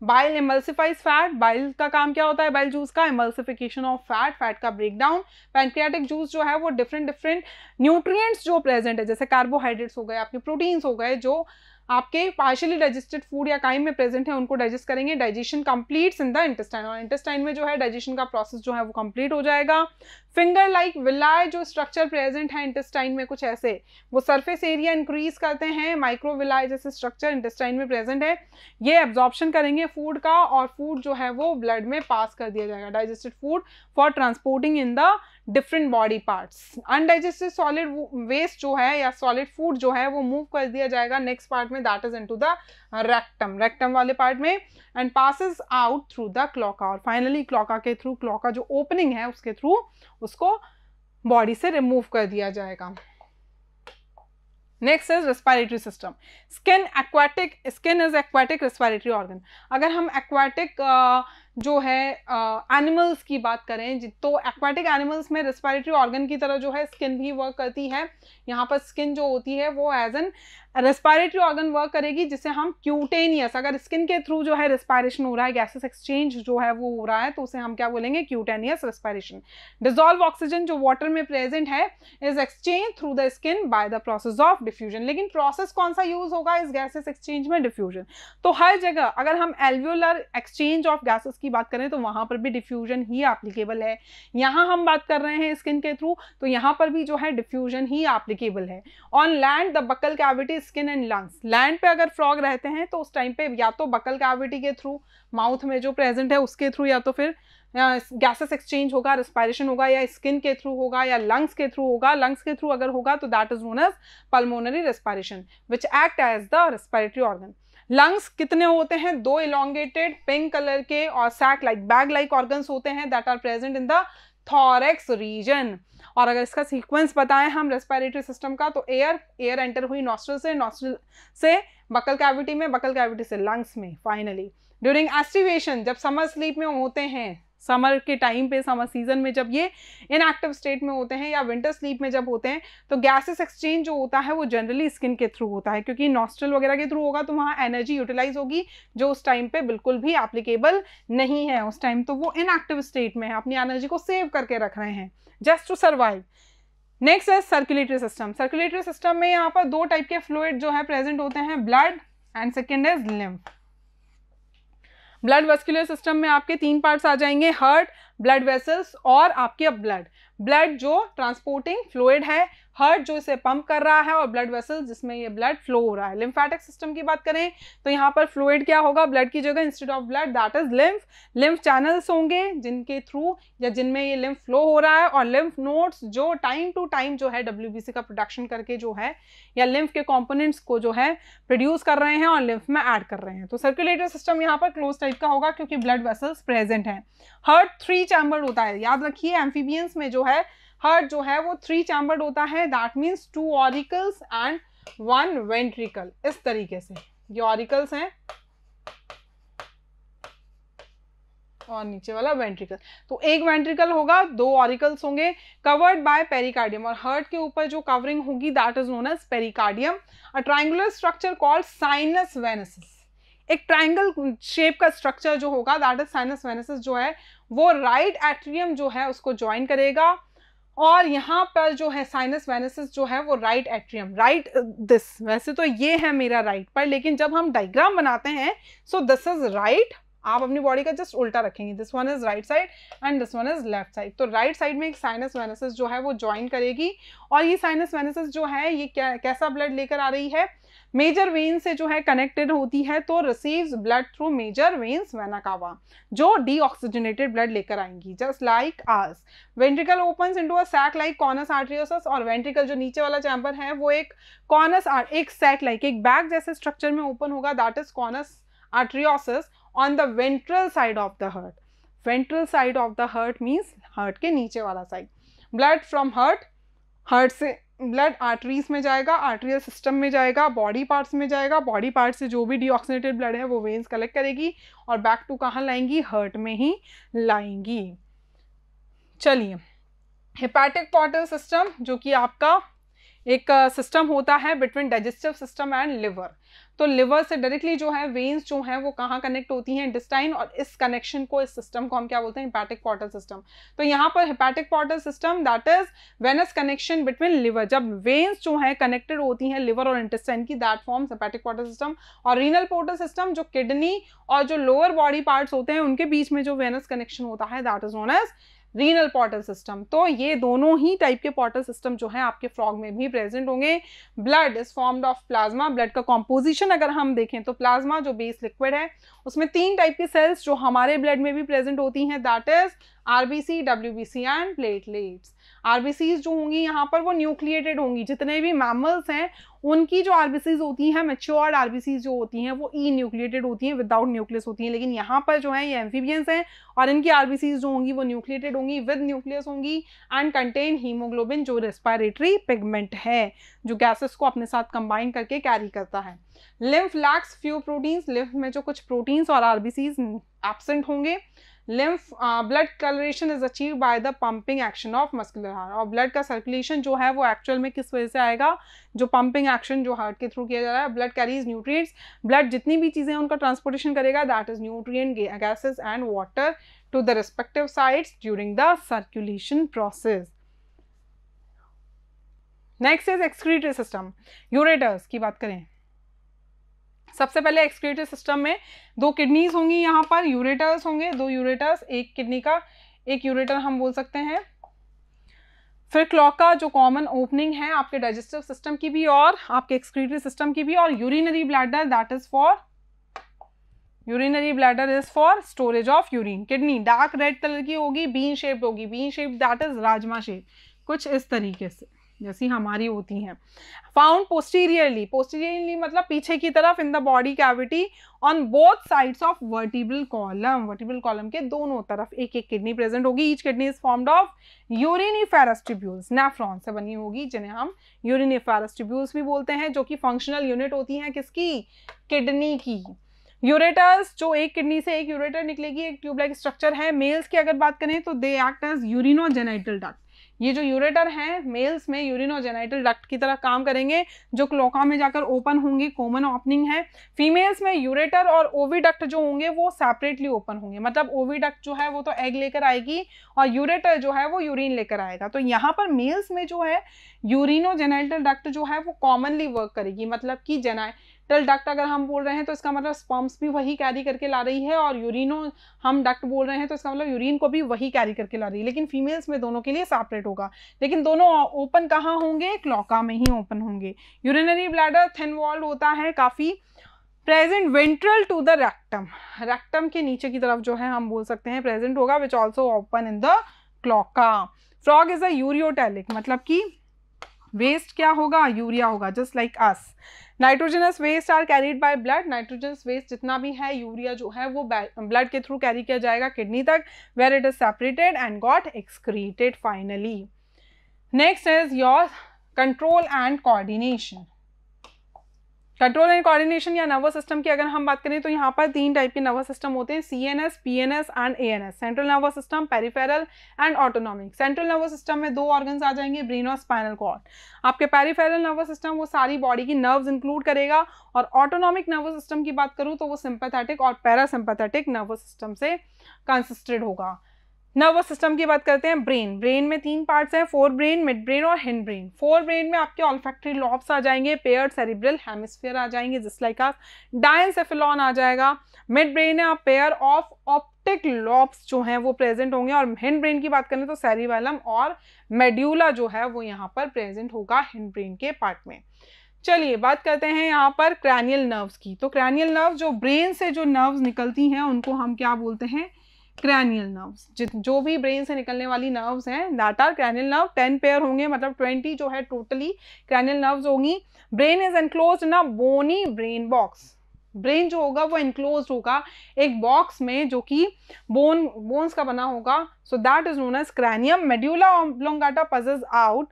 bile emulsifies fat bile का काम क्या होता है बाइल जूस का एमल्सिफिकेशन ऑफ फैट फैट का ब्रेकडाउन पैंक्रियाटिक जूस जो है वो डिफरेंट डिफरेंट न्यूट्रिएंट्स जो प्रेजेंट है जैसे कार्बोहाइड्रेट्स हो गए आपके प्रोटीन्स हो गए जो आपके पार्शियली डाइजेस्टेड फूड या काइम में प्रेजेंट है उनको डाइजेस्ट करेंगे digestion completes in the intestine और इंटेस्टाइन में जो है डाइजेशन का प्रोसेस जो है वो कंप्लीट हो जाएगा फिंगर लाइक विलाय जो स्ट्रक्चर प्रेजेंट है इंटेस्टाइन में कुछ ऐसे वो सरफेस एरिया इंक्रीज करते हैं विलाय जैसे स्ट्रक्चर इंटेस्टाइन में प्रेजेंट है ये एब्जॉर्बशन करेंगे फूड का और फूड जो है वो ब्लड में पास कर दिया जाएगा digested food for transporting in the different body parts undigested solid waste जो है या सॉलिड फूड जो है वो मूव कर दिया जाएगा नेक्स्ट पार्ट में that is into the rectum rectum वाले पार्ट में and passes out through the cloaca और फाइनली क्लॉका के थ्रू क्लॉका जो ओपनिंग है उसके थ्रू उसको बॉडी से रिमूव कर दिया जाएगा next is respiratory system skin aquatic skin is aquatic respiratory organ अगर हम एक्वाटिक जो है एनिमल्स की बात करें तो एक्वाटिक एनिमल्स में रेस्पायरेटरी ऑर्गन की तरह जो है स्किन भी वर्क करती है यहाँ पर स्किन जो होती है वो as an respiratory organ work करेगी जिसे हम क्यूटेनियस अगर स्किन के थ्रू जो है रेस्पायरेशन हो रहा है गैसेस एक्सचेंज जो है वो हो रहा है तो उसे हम क्या बोलेंगे क्यूटेनियस रेस्पायरेशन डिजोल्व ऑक्सीजन जो वाटर में प्रेजेंट है is exchange through the skin by the process of diffusion लेकिन प्रोसेस कौन सा यूज होगा इस गैसेस एक्सचेंज में डिफ्यूजन तो हर जगह अगर हम एल्व्यूलर एक्सचेंज ऑफ गैसेस की बात करें तो वहां पर भी डिफ्यूजन ही एप्लीकेबल है यहाँ हम बात कर रहे हैं स्किन के थ्रू तो यहाँ पर भी जो है डिफ्यूजन ही एप्लीकेबल है on land the buccal cavity skin and lungs land पे अगर फ्रॉग रहते हैं तो उस टाइम पे या तो बकल कैविटी के थ्रू माउथ में जो प्रेजेंट है उसके थ्रू या तो फिर गैसेस एक्सचेंज होगा रिस्पायरेशन होगा या स्किन के थ्रू होगा या लंग्स के थ्रू होगा लंग्स के थ्रू अगर होगा तो that is known as pulmonary respiration which act as the respiratory organ lungs कितने होते हैं दो इलांगेटेड पिंक कलर के और sac like bag like organs होते हैं that are present in the thorax region और अगर इसका सीक्वेंस बताएं हम रेस्पिरेटरी सिस्टम का तो एयर एयर एंटर हुई नॉस्ट्रल से नॉस्ट्रल से बकल कैविटी में बकल कैविटी से लंग्स में फाइनली ड्यूरिंग एस्टिवेशन जब समर स्लीप में होते हैं समर के टाइम पे समर सीजन में जब ये इनएक्टिव स्टेट में होते हैं या विंटर स्लीप में जब होते हैं तो गैसेस एक्सचेंज जो होता है वो जनरली स्किन के थ्रू होता है क्योंकि नॉस्ट्रल वगैरह के थ्रू होगा तो वहाँ एनर्जी यूटिलाइज होगी जो उस टाइम पे बिल्कुल भी एप्लीकेबल नहीं है उस टाइम तो वो इनएक्टिव स्टेट में है अपनी एनर्जी को सेव करके रख रहे हैं जस्ट टू सर्वाइव नेक्स्ट है सर्कुलेटरी सिस्टम सर्कुलेटरी सिस्टम में यहाँ पर दो टाइप के फ्लूड जो है प्रेजेंट होते हैं blood and second is lymph blood vascular system में आपके तीन पार्ट्स आ जाएंगे हर्ट ब्लड वेसल्स और आपके ब्लड ब्लड जो ट्रांसपोर्टिंग फ्लूड है हर्ट जो इसे पंप कर रहा है और ब्लड वेसल जिसमें ये ब्लड फ्लो हो रहा है लिम्फेटिक सिस्टम की बात करें तो यहाँ पर फ्लूड क्या होगा ब्लड की जगह instead of blood that is lymph lymph channels होंगे जिनके थ्रू या जिनमें ये लिम्फ फ्लो हो रहा है और लिम्फ नोट्स जो टाइम टू टाइम जो है डब्ल्यू का प्रोडक्शन करके जो है या लिम्फ के कॉम्पोनेंट्स को जो है प्रोड्यूस कर रहे हैं और लिम्फ में एड कर रहे हैं तो सर्कुलेटरी सिस्टम यहाँ पर क्लोज टाइप का होगा क्योंकि ब्लड वेसल्स प्रेजेंट हैं हर्ट थ्री चैम्बर होता है याद रखिए एम्फीबियंस में जो है हर्ट जो है वो थ्री चैम्बर्ड होता है that means two auricles and one ventricle इस तरीके से ये ऑरिकल्स हैं और नीचे वाला वेंट्रिकल तो एक वेंट्रिकल होगा दो ऑरिकल्स होंगे कवर्ड बाय पेरिकार्डियम और हर्ट के ऊपर जो कवरिंग होगी that is known as pericardium a triangular structure called sinus venosus एक ट्राइंगल शेप का स्ट्रक्चर जो होगा दैट इज साइनस वेनेसिस जो है वो राइट right एट्रियम जो है उसको ज्वाइन करेगा और यहाँ पर जो है साइनस वेनेसिस जो है वो राइट एट्रियम राइट दिस वैसे तो ये है मेरा राइट right पर लेकिन जब हम डाइग्राम बनाते हैं सो दिस इज राइट आप अपनी बॉडी का जस्ट उल्टा रखेंगे this one is right side and this one is left side तो राइट right साइड में एक साइनस वेनेसिस जो है वो ज्वाइन करेगी और ये साइनस वेनेसिस जो है ये क्या कैसा ब्लड लेकर आ रही है मेजर वेन से जो है कनेक्टेड होती है तो receives blood through major veins vena cava जो डीऑक्सीजनेटेड ब्लड लेकर आएंगी just like as ventricle open into a sac like conus arteriosus और वेंट्रिकल जो नीचे वाला चैम्बर है वो एक कॉनस एक सैक लाइक एक बैग जैसे स्ट्रक्चर में ओपन होगा that is conus arteriosus on the ventral side of the heart ventral side of the heart means heart के नीचे वाला side blood from hurt heart से ब्लड आर्टरीज में जाएगा आर्टरियल सिस्टम में जाएगा बॉडी पार्ट्स में जाएगा बॉडी पार्ट से जो भी डिऑक्सीनेटेड ब्लड है वो वेन्स कलेक्ट करेगी और बैक टू कहाँ लाएंगी हर्ट में ही लाएंगी चलिए हिपैटिक पॉटल सिस्टम जो कि आपका एक सिस्टम uh, होता है between digestive system and liver तो लिवर से डायरेक्टली जो है वेन्स जो है वो कहाँ कनेक्ट होती हैं इंटेस्टाइन और इस कनेक्शन को इस सिस्टम को हम क्या बोलते हैं हिपैटिक पॉर्टल सिस्टम तो यहाँ पर hepatic portal system that is venous connection between liver जब वेन्स जो है कनेक्टेड होती हैं लिवर और इंटेस्टाइन की that forms hepatic portal system और रीनल पोर्टल सिस्टम जो किडनी और जो लोअर बॉडी पार्ट्स होते हैं उनके बीच में जो वेनस कनेक्शन होता है that is known as renal portal system तो ये दोनों ही टाइप के पोर्टल सिस्टम जो है आपके फ्रॉग में भी प्रेजेंट होंगे blood is formed of plasma blood का कॉम्पोजिशन अगर हम देखें तो प्लाज्मा जो बेस लिक्विड है उसमें तीन टाइप की सेल्स जो हमारे ब्लड में भी प्रेजेंट होती हैं that is RBC C and platelets RBCs जो होंगी यहाँ पर वो न्यूक्लिएटेड होंगी जितने भी मैमल्स हैं उनकी जो आरबीसीज होती हैं मेच्योर्ड आरबीसीज जो होती हैं वो ई न्यूक्लिएटेड होती हैं विदाउट न्यूक्लियस होती हैं लेकिन यहाँ पर जो है ये एम्फीबियंस हैं और इनकी आरबीसीज जो होंगी वो न्यूक्लिएटेड होंगी विद न्यूक्लियस होंगी एंड कंटेन हीमोग्लोबिन जो रेस्पायरेटरी पिगमेंट है जो गैसेस को अपने साथ कंबाइन करके कैरी करता है lymph lacks few proteins lymph में जो कुछ प्रोटीन्स और आरबीसीज एबसेंट होंगे lymph blood circulation is achieve by the pumping action of muscular heart और ब्लड का सर्कुलेशन जो है वो एक्चुअल में किस वजह से आएगा जो पंपिंग एक्शन जो हार्ट के थ्रू किया जा रहा है ब्लड कैरीज न्यूट्रिएंट्स ब्लड जितनी भी चीज़ें उनका ट्रांसपोर्टेशन करेगा that is nutrient gases and water to the respective side during the circulation process next is excretory system ureters की बात करें सबसे पहले एक्सक्रीटिव सिस्टम में दो किडनीज होंगी यहाँ पर यूरेटर्स होंगे दो यूरेटर्स एक किडनी का एक यूरेटर हम बोल सकते हैं फिर क्लॉक का जो कॉमन ओपनिंग है आपके डाइजेस्टिव सिस्टम की भी और आपके एक्सक्रीटिव सिस्टम की भी और urinary bladder that is for urinary bladder is for storage of urine kidney dark red colour की होगी बीन शेप होगी bean shape that is rajma shape कुछ इस तरीके से जैसी हमारी होती हैं फाउंड पोस्टीरियरली पोस्टीरियरली मतलब पीछे की तरफ in the body cavity on both sides of vertebral column vertebral column के दोनों तरफ एक एक किडनी प्रेजेंट होगी each kidney is formed of यूरिनी फेरस्टिब्यूल्स नेफ्रॉन से बनी होगी जिन्हें हम यूरिनी फेरस्टिब्यूल्स भी बोलते हैं जो कि फंक्शनल यूनिट होती हैं किसकी किडनी की यूरेटर्स जो एक किडनी से एक यूरेटर निकलेगी एक ट्यूबलाइट स्ट्रक्चर है मेल्स की अगर बात करें तो they act as urinogenital duct ये जो यूरेटर हैं मेल्स में यूरिनोजेनाइटल डक्ट की तरह काम करेंगे जो क्लोका में जाकर ओपन होंगे कॉमन ओपनिंग है फीमेल्स में यूरेटर और ओविडक्ट जो होंगे वो सेपरेटली ओपन होंगे मतलब ओवीडक्ट जो है वो तो एग लेकर आएगी और यूरेटर जो है वो यूरिन लेकर आएगा तो यहाँ पर मेल्स में जो है यूरिनोजेनाइटल डक्ट जो है वो कॉमनली वर्क करेगी मतलब कि जेनाइ डक्टल डक्ट अगर हम बोल रहे हैं तो इसका मतलब स्पम्प भी वही कैरी करके ला रही है और यूरिनो हम डक्ट बोल रहे हैं तो इसका मतलब यूरिन को भी वही कैरी करके ला रही है लेकिन फीमेल्स में दोनों के लिए सेपरेट होगा लेकिन दोनों ओपन कहाँ होंगे क्लॉका में ही ओपन होंगे यूरिनरी ब्लैडर थिन होता है काफ़ी present ventral to the rectum rectum के नीचे की तरफ जो है हम बोल सकते हैं प्रेजेंट होगा which also open in the cloaca frog is a ureotelic मतलब कि वेस्ट क्या होगा यूरिया होगा just like us nitrogenous waste are carried by blood nitrogenous waste जितना भी है यूरिया जो है वो ब्लड के थ्रू कैरी किया जाएगा किडनी तक where it is separated and got excreted finally next is your control and coordination control and coordination या नर्वस सिस्टम की अगर हम बात करें तो यहाँ पर तीन टाइप के नर्वस सिस्टम होते हैं C N S P N S and A N S central nervous system peripheral and autonomic central nervous system में दो ऑर्गन्स आ जाएंगे ब्रेन और स्पाइनल कॉर्ड आपके पेरीफेरल नर्वस सिस्टम वो सारी बॉडी की नर्व्स इंक्लूड करेगा और ऑटोनॉमिक नर्वस सिस्टम की बात करूँ तो वो सिंपथेटिक और पैरासिम्पथेटिक नर्वस सिस्टम से कंसिस्टेड होगा नर्वस सिस्टम की बात करते हैं ब्रेन ब्रेन में तीन पार्ट्स हैं फोर ब्रेन मिड ब्रेन और हिंड ब्रेन फोर ब्रेन में आपके ऑलफैक्ट्री लॉब्स आ जाएंगे पेयर सेरिब्रल हेमिस्फेयर आ जाएंगे जिस लाइक आप डायनसेफिलॉन आ जाएगा मिड ब्रेन है आप पेयर ऑफ ऑप्टिक लॉब्स जो हैं वो प्रेजेंट होंगे और हिंड ब्रेन की बात करें तो सेरिवेलम और मेड्यूला जो है वो यहाँ पर प्रेजेंट होगा हिंड ब्रेन के पार्ट में चलिए बात करते हैं यहाँ पर क्रैनियल नर्व्स की तो क्रैनियल नर्व जो ब्रेन से जो नर्व्स निकलती हैं उनको हम क्या बोलते हैं क्रैनियल नर्व्स जो भी ब्रेन से निकलने वाली नर्व्स हैं that are cranial nerve ten pair होंगे मतलब ट्वेंटी जो है टोटली क्रैनियल नर्व्स होंगी ब्रेन इज एनक्लोज ना बोनी ब्रेन बॉक्स ब्रेन जो होगा वो इनक्लोज होगा एक बॉक्स में जो कि बोन बोन्स का बना होगा so that is known as cranium medulla oblongata passes out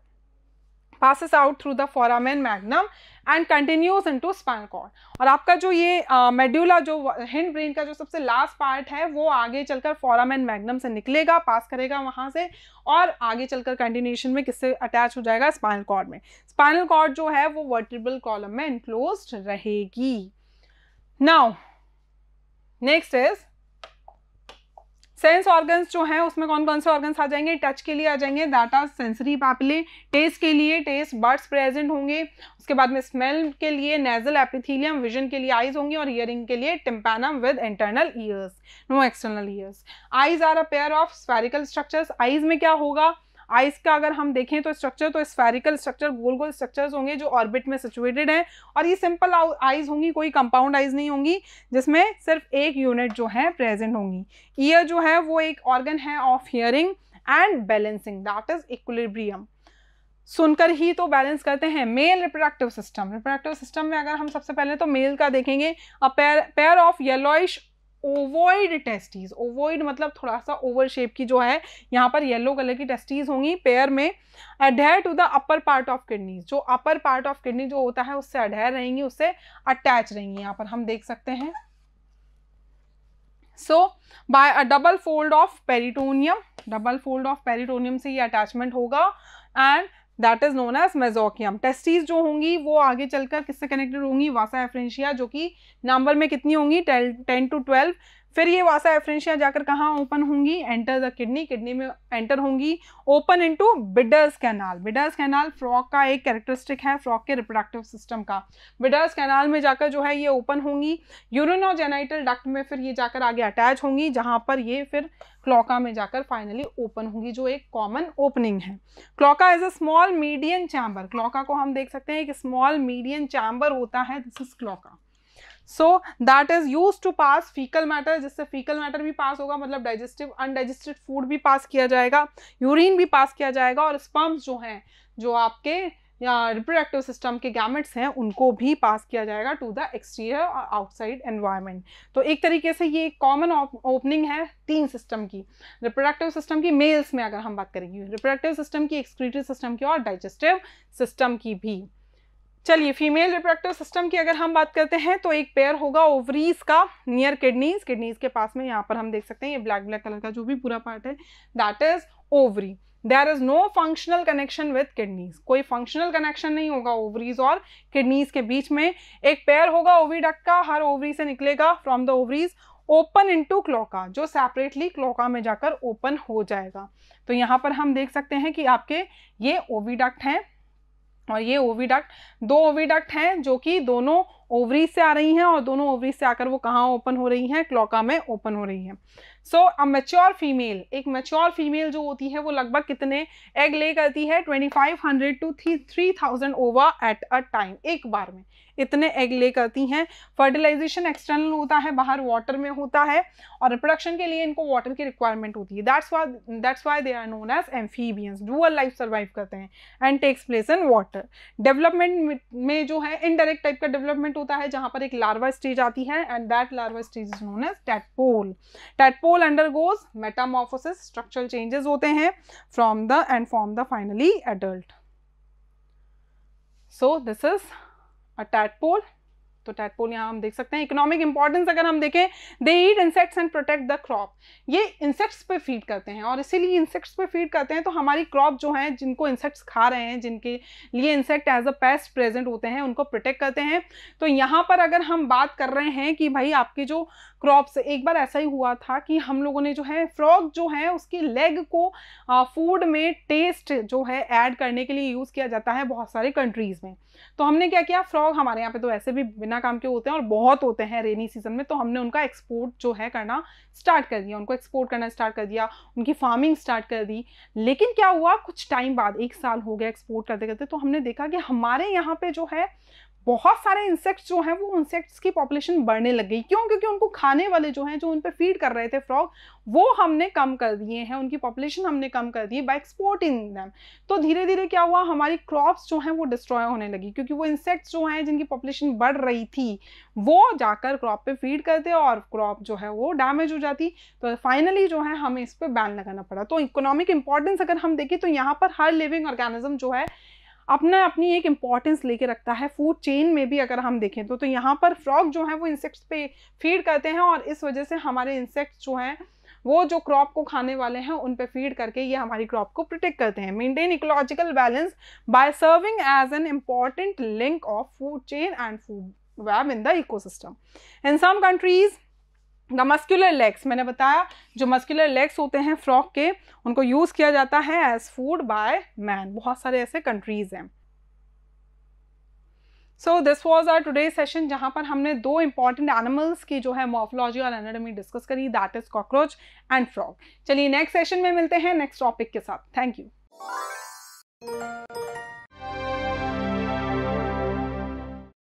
passes out through the foramen magnum and continues into spinal cord और आपका जो ये मेड्यूला uh, जो हिंड ब्रेन का जो सबसे लास्ट पार्ट है वो आगे चलकर फॉरम एंड मैग्नम से निकलेगा पास करेगा वहाँ से और आगे चलकर कंटिन्यूशन में किससे अटैच हो जाएगा स्पाइनल कॉर्ड में स्पाइनल कॉर्ड जो है वो वर्टिबल कॉलम में इनक्लोज रहेगी now next is sense organs जो हैं उसमें कौन कौन से ऑर्गन्स आ जाएंगे टच के लिए आ जाएंगे डाटा सेंसरी पापले टेस्ट के लिए टेस्ट बर्ड्स प्रेजेंट होंगे उसके बाद में स्मेल के लिए नेजल एपिथीलियम विजन के लिए आईज होंगी और ईयरिंग के लिए tympanum with internal ears no external ears eyes are a pair of spherical structures eyes में क्या होगा आइस का अगर हम देखें तो स्ट्रक्चर तो स्फेरिकल स्ट्रक्चर गोल गोल स्ट्रक्चर्स होंगे जो ऑर्बिट में सिचुएटेड हैं और ये सिंपल आइज होंगी कोई कंपाउंड आइज नहीं होंगी जिसमें सिर्फ एक यूनिट जो है प्रेजेंट होंगी ईयर जो है वो एक ऑर्गन है of hearing and balancing that is equilibrium सुनकर ही तो बैलेंस करते हैं male reproductive system reproductive system में अगर हम सबसे पहले तो मेल का देखेंगे a pair pair of yellowish ovoid testes ovoid मतलब थोड़ा सा ओवल शेप की जो है यहाँ पर येलो कलर की टेस्टीज होंगी पेयर में adhere to the upper part of kidney जो अपर पार्ट ऑफ किडनी जो होता है उससे अडेयर रहेंगी उससे अटैच रहेंगी यहाँ पर हम देख सकते हैं so by a double fold of peritoneum double fold of peritoneum से ये अटैचमेंट होगा and that is known as mesorchium testes जो होंगी वो आगे चलकर किससे कनेक्टेड होंगी वासा एफ्रेंशिया जो कि नंबर में कितनी होंगी टेन टू ट्वेल्व फिर ये वासा एफरेंशिया जाकर कहाँ ओपन होंगी एंटर द किडनी किडनी में एंटर होंगी open into Bidder's canal Bidder's canal frog का एक कैरेक्टरिस्टिक है फ्रॉक के रिप्रोडक्टिव सिस्टम का बिडर्स कैनाल में जाकर जो है ये ओपन होंगी यूरोनोजेनाइटल डक्ट में फिर ये जाकर आगे अटैच होंगी जहाँ पर ये फिर क्लॉका में जाकर फाइनली ओपन होंगी जो एक कॉमन ओपनिंग है cloaca is a small medium chamber cloaca को हम देख सकते हैं एक स्मॉल मीडियम चैम्बर होता है this is cloaca so that is use to pass faecal matter जिससे फीकल मैटर भी पास होगा मतलब डाइजेस्टिव अनडाइजेस्टेड फूड भी पास किया जाएगा यूरिन भी पास किया जाएगा और स्पम्स जो हैं जो आपके या रिप्रोडक्टिव सिस्टम के गैमेट्स हैं उनको भी पास किया जाएगा टू द एक्सटीरियर और आउटसाइड एनवायरनमेंट तो एक तरीके से ये कॉमन ओपनिंग है तीन सिस्टम की रिप्रोडक्टिव सिस्टम की मेल्स में अगर हम बात करेंगे रिप्रोडक्टिव सिस्टम की एक्सक्रीटिव सिस्टम की और डाइजेस्टिव सिस्टम की भी चलिए फीमेल रिप्रोडक्टिव सिस्टम की अगर हम बात करते हैं तो एक पेयर होगा ओवरीज का नियर किडनीज किडनीज के पास में यहाँ पर हम देख सकते हैं ये ब्लैक ब्लैक कलर का जो भी पूरा पार्ट है that is ovary there is no functional connection with kidneys कोई फंक्शनल कनेक्शन नहीं होगा ओवरीज और किडनीज के बीच में एक पेयर होगा ओवीडक्ट का हर ओवरी से निकलेगा from the ovaries open into cloaca जो सेपरेटली क्लोका में जाकर ओपन हो जाएगा तो यहाँ पर हम देख सकते हैं कि आपके ये ओवीडक्ट हैं और ये ओवीडक्ट दो ओवीडक्ट हैं जो कि दोनों ओवरी से आ रही हैं और दोनों ओवरी से आकर वो कहाँ ओपन हो रही हैं क्लोका में ओपन हो रही हैं सो अ मेच्योर फीमेल एक मेच्योर फीमेल जो होती है वो लगभग कितने एग ले करती है 2500 to three three thousand ova at a time एक बार में इतने एग ले करती हैं फर्टिलाइजेशन एक्सटर्नल होता है बाहर वाटर में होता है और रिप्रोडक्शन के लिए इनको वाटर की रिक्वायरमेंट होती है that's why that's why they are known as amphibians dual life survive करते हैं and takes place in water development में जो है इनडायरेक्ट टाइप का डेवलपमेंट होता है जहाँ पर एक लार्वा स्टेज आती है and that larva stage is known as tadpole tadpole undergoes metamorphosis structural changes होते हैं from the and form the finally adult so this is tadpole तो टैटपोल यहाँ हम देख सकते हैं इकोनॉमिक इंपॉर्टेंस अगर हम देखें they eat insects and protect the crop ये इंसेक्ट्स पे फीड करते हैं और इसीलिए इंसेक्ट्स पे फीड करते हैं तो हमारी क्रॉप जो है जिनको इंसेक्ट्स खा रहे हैं जिनके लिए insect as a pest present होते हैं उनको प्रोटेक्ट करते हैं तो यहाँ पर अगर हम बात कर रहे हैं कि भाई आपके जो क्रॉप से एक बार ऐसा ही हुआ था कि हम लोगों ने जो है फ्रॉग जो है उसकी लेग को फूड में टेस्ट जो है ऐड करने के लिए यूज़ किया जाता है बहुत सारे कंट्रीज़ में तो हमने क्या किया फ्रॉग हमारे यहाँ पे तो ऐसे भी बिना काम के होते हैं और बहुत होते हैं रेनी सीजन में तो हमने उनका एक्सपोर्ट जो है करना स्टार्ट कर दिया उनको एक्सपोर्ट करना स्टार्ट कर दिया उनकी फार्मिंग स्टार्ट कर दी लेकिन क्या हुआ कुछ टाइम बाद एक साल हो गया एक्सपोर्ट करते करते तो हमने देखा कि हमारे यहाँ पे जो है बहुत सारे इंसेक्ट्स जो हैं वो इंसेक्ट्स की पॉपुलेशन बढ़ने लग गई क्यों क्योंकि उनको खाने वाले जो हैं जो उन पर फीड कर रहे थे फ्रॉग वो हमने कम कर दिए हैं उनकी पॉपुलेशन हमने कम कर दी बाय एक्सपोर्टिंग दैम तो धीरे धीरे क्या हुआ हमारी क्रॉप्स जो हैं वो डिस्ट्रॉय होने लगी क्योंकि वो इंसेक्ट्स जो हैं जिनकी पॉपुलेशन बढ़ रही थी वो जाकर क्रॉप पर फीड करते और क्रॉप जो है वो डैमेज हो जाती तो फाइनली जो है हमें इस पर बैन लगाना पड़ा तो इकोनॉमिक इंपॉर्टेंस अगर हम देखें तो यहाँ पर हर लिविंग ऑर्गेनिज्म जो है अपना अपनी एक इम्पॉर्टेंस लेके रखता है फूड चेन में भी अगर हम देखें तो तो यहाँ पर फ्रॉग जो है वो इंसेक्ट्स पे फीड करते हैं और इस वजह से हमारे इंसेक्ट्स जो हैं वो जो क्रॉप को खाने वाले हैं उन पे फीड करके ये हमारी क्रॉप को प्रोटेक्ट करते हैं maintain ecological balance by serving as an important link of food chain and food web in the ecosystem in some countries the muscular legs मैंने बताया जो मस्क्यूलर लेग्स होते हैं फ्रॉक के उनको यूज़ किया जाता है एज फूड बाय मैन बहुत सारे ऐसे कंट्रीज हैं so this was our today session जहाँ पर हमने दो इंपॉर्टेंट एनिमल्स की जो है मोफोलॉजी और एनाडमी डिस्कस करी that is cockroach and frog चलिए नेक्स्ट सेशन में मिलते हैं नेक्स्ट टॉपिक के साथ थैंक यू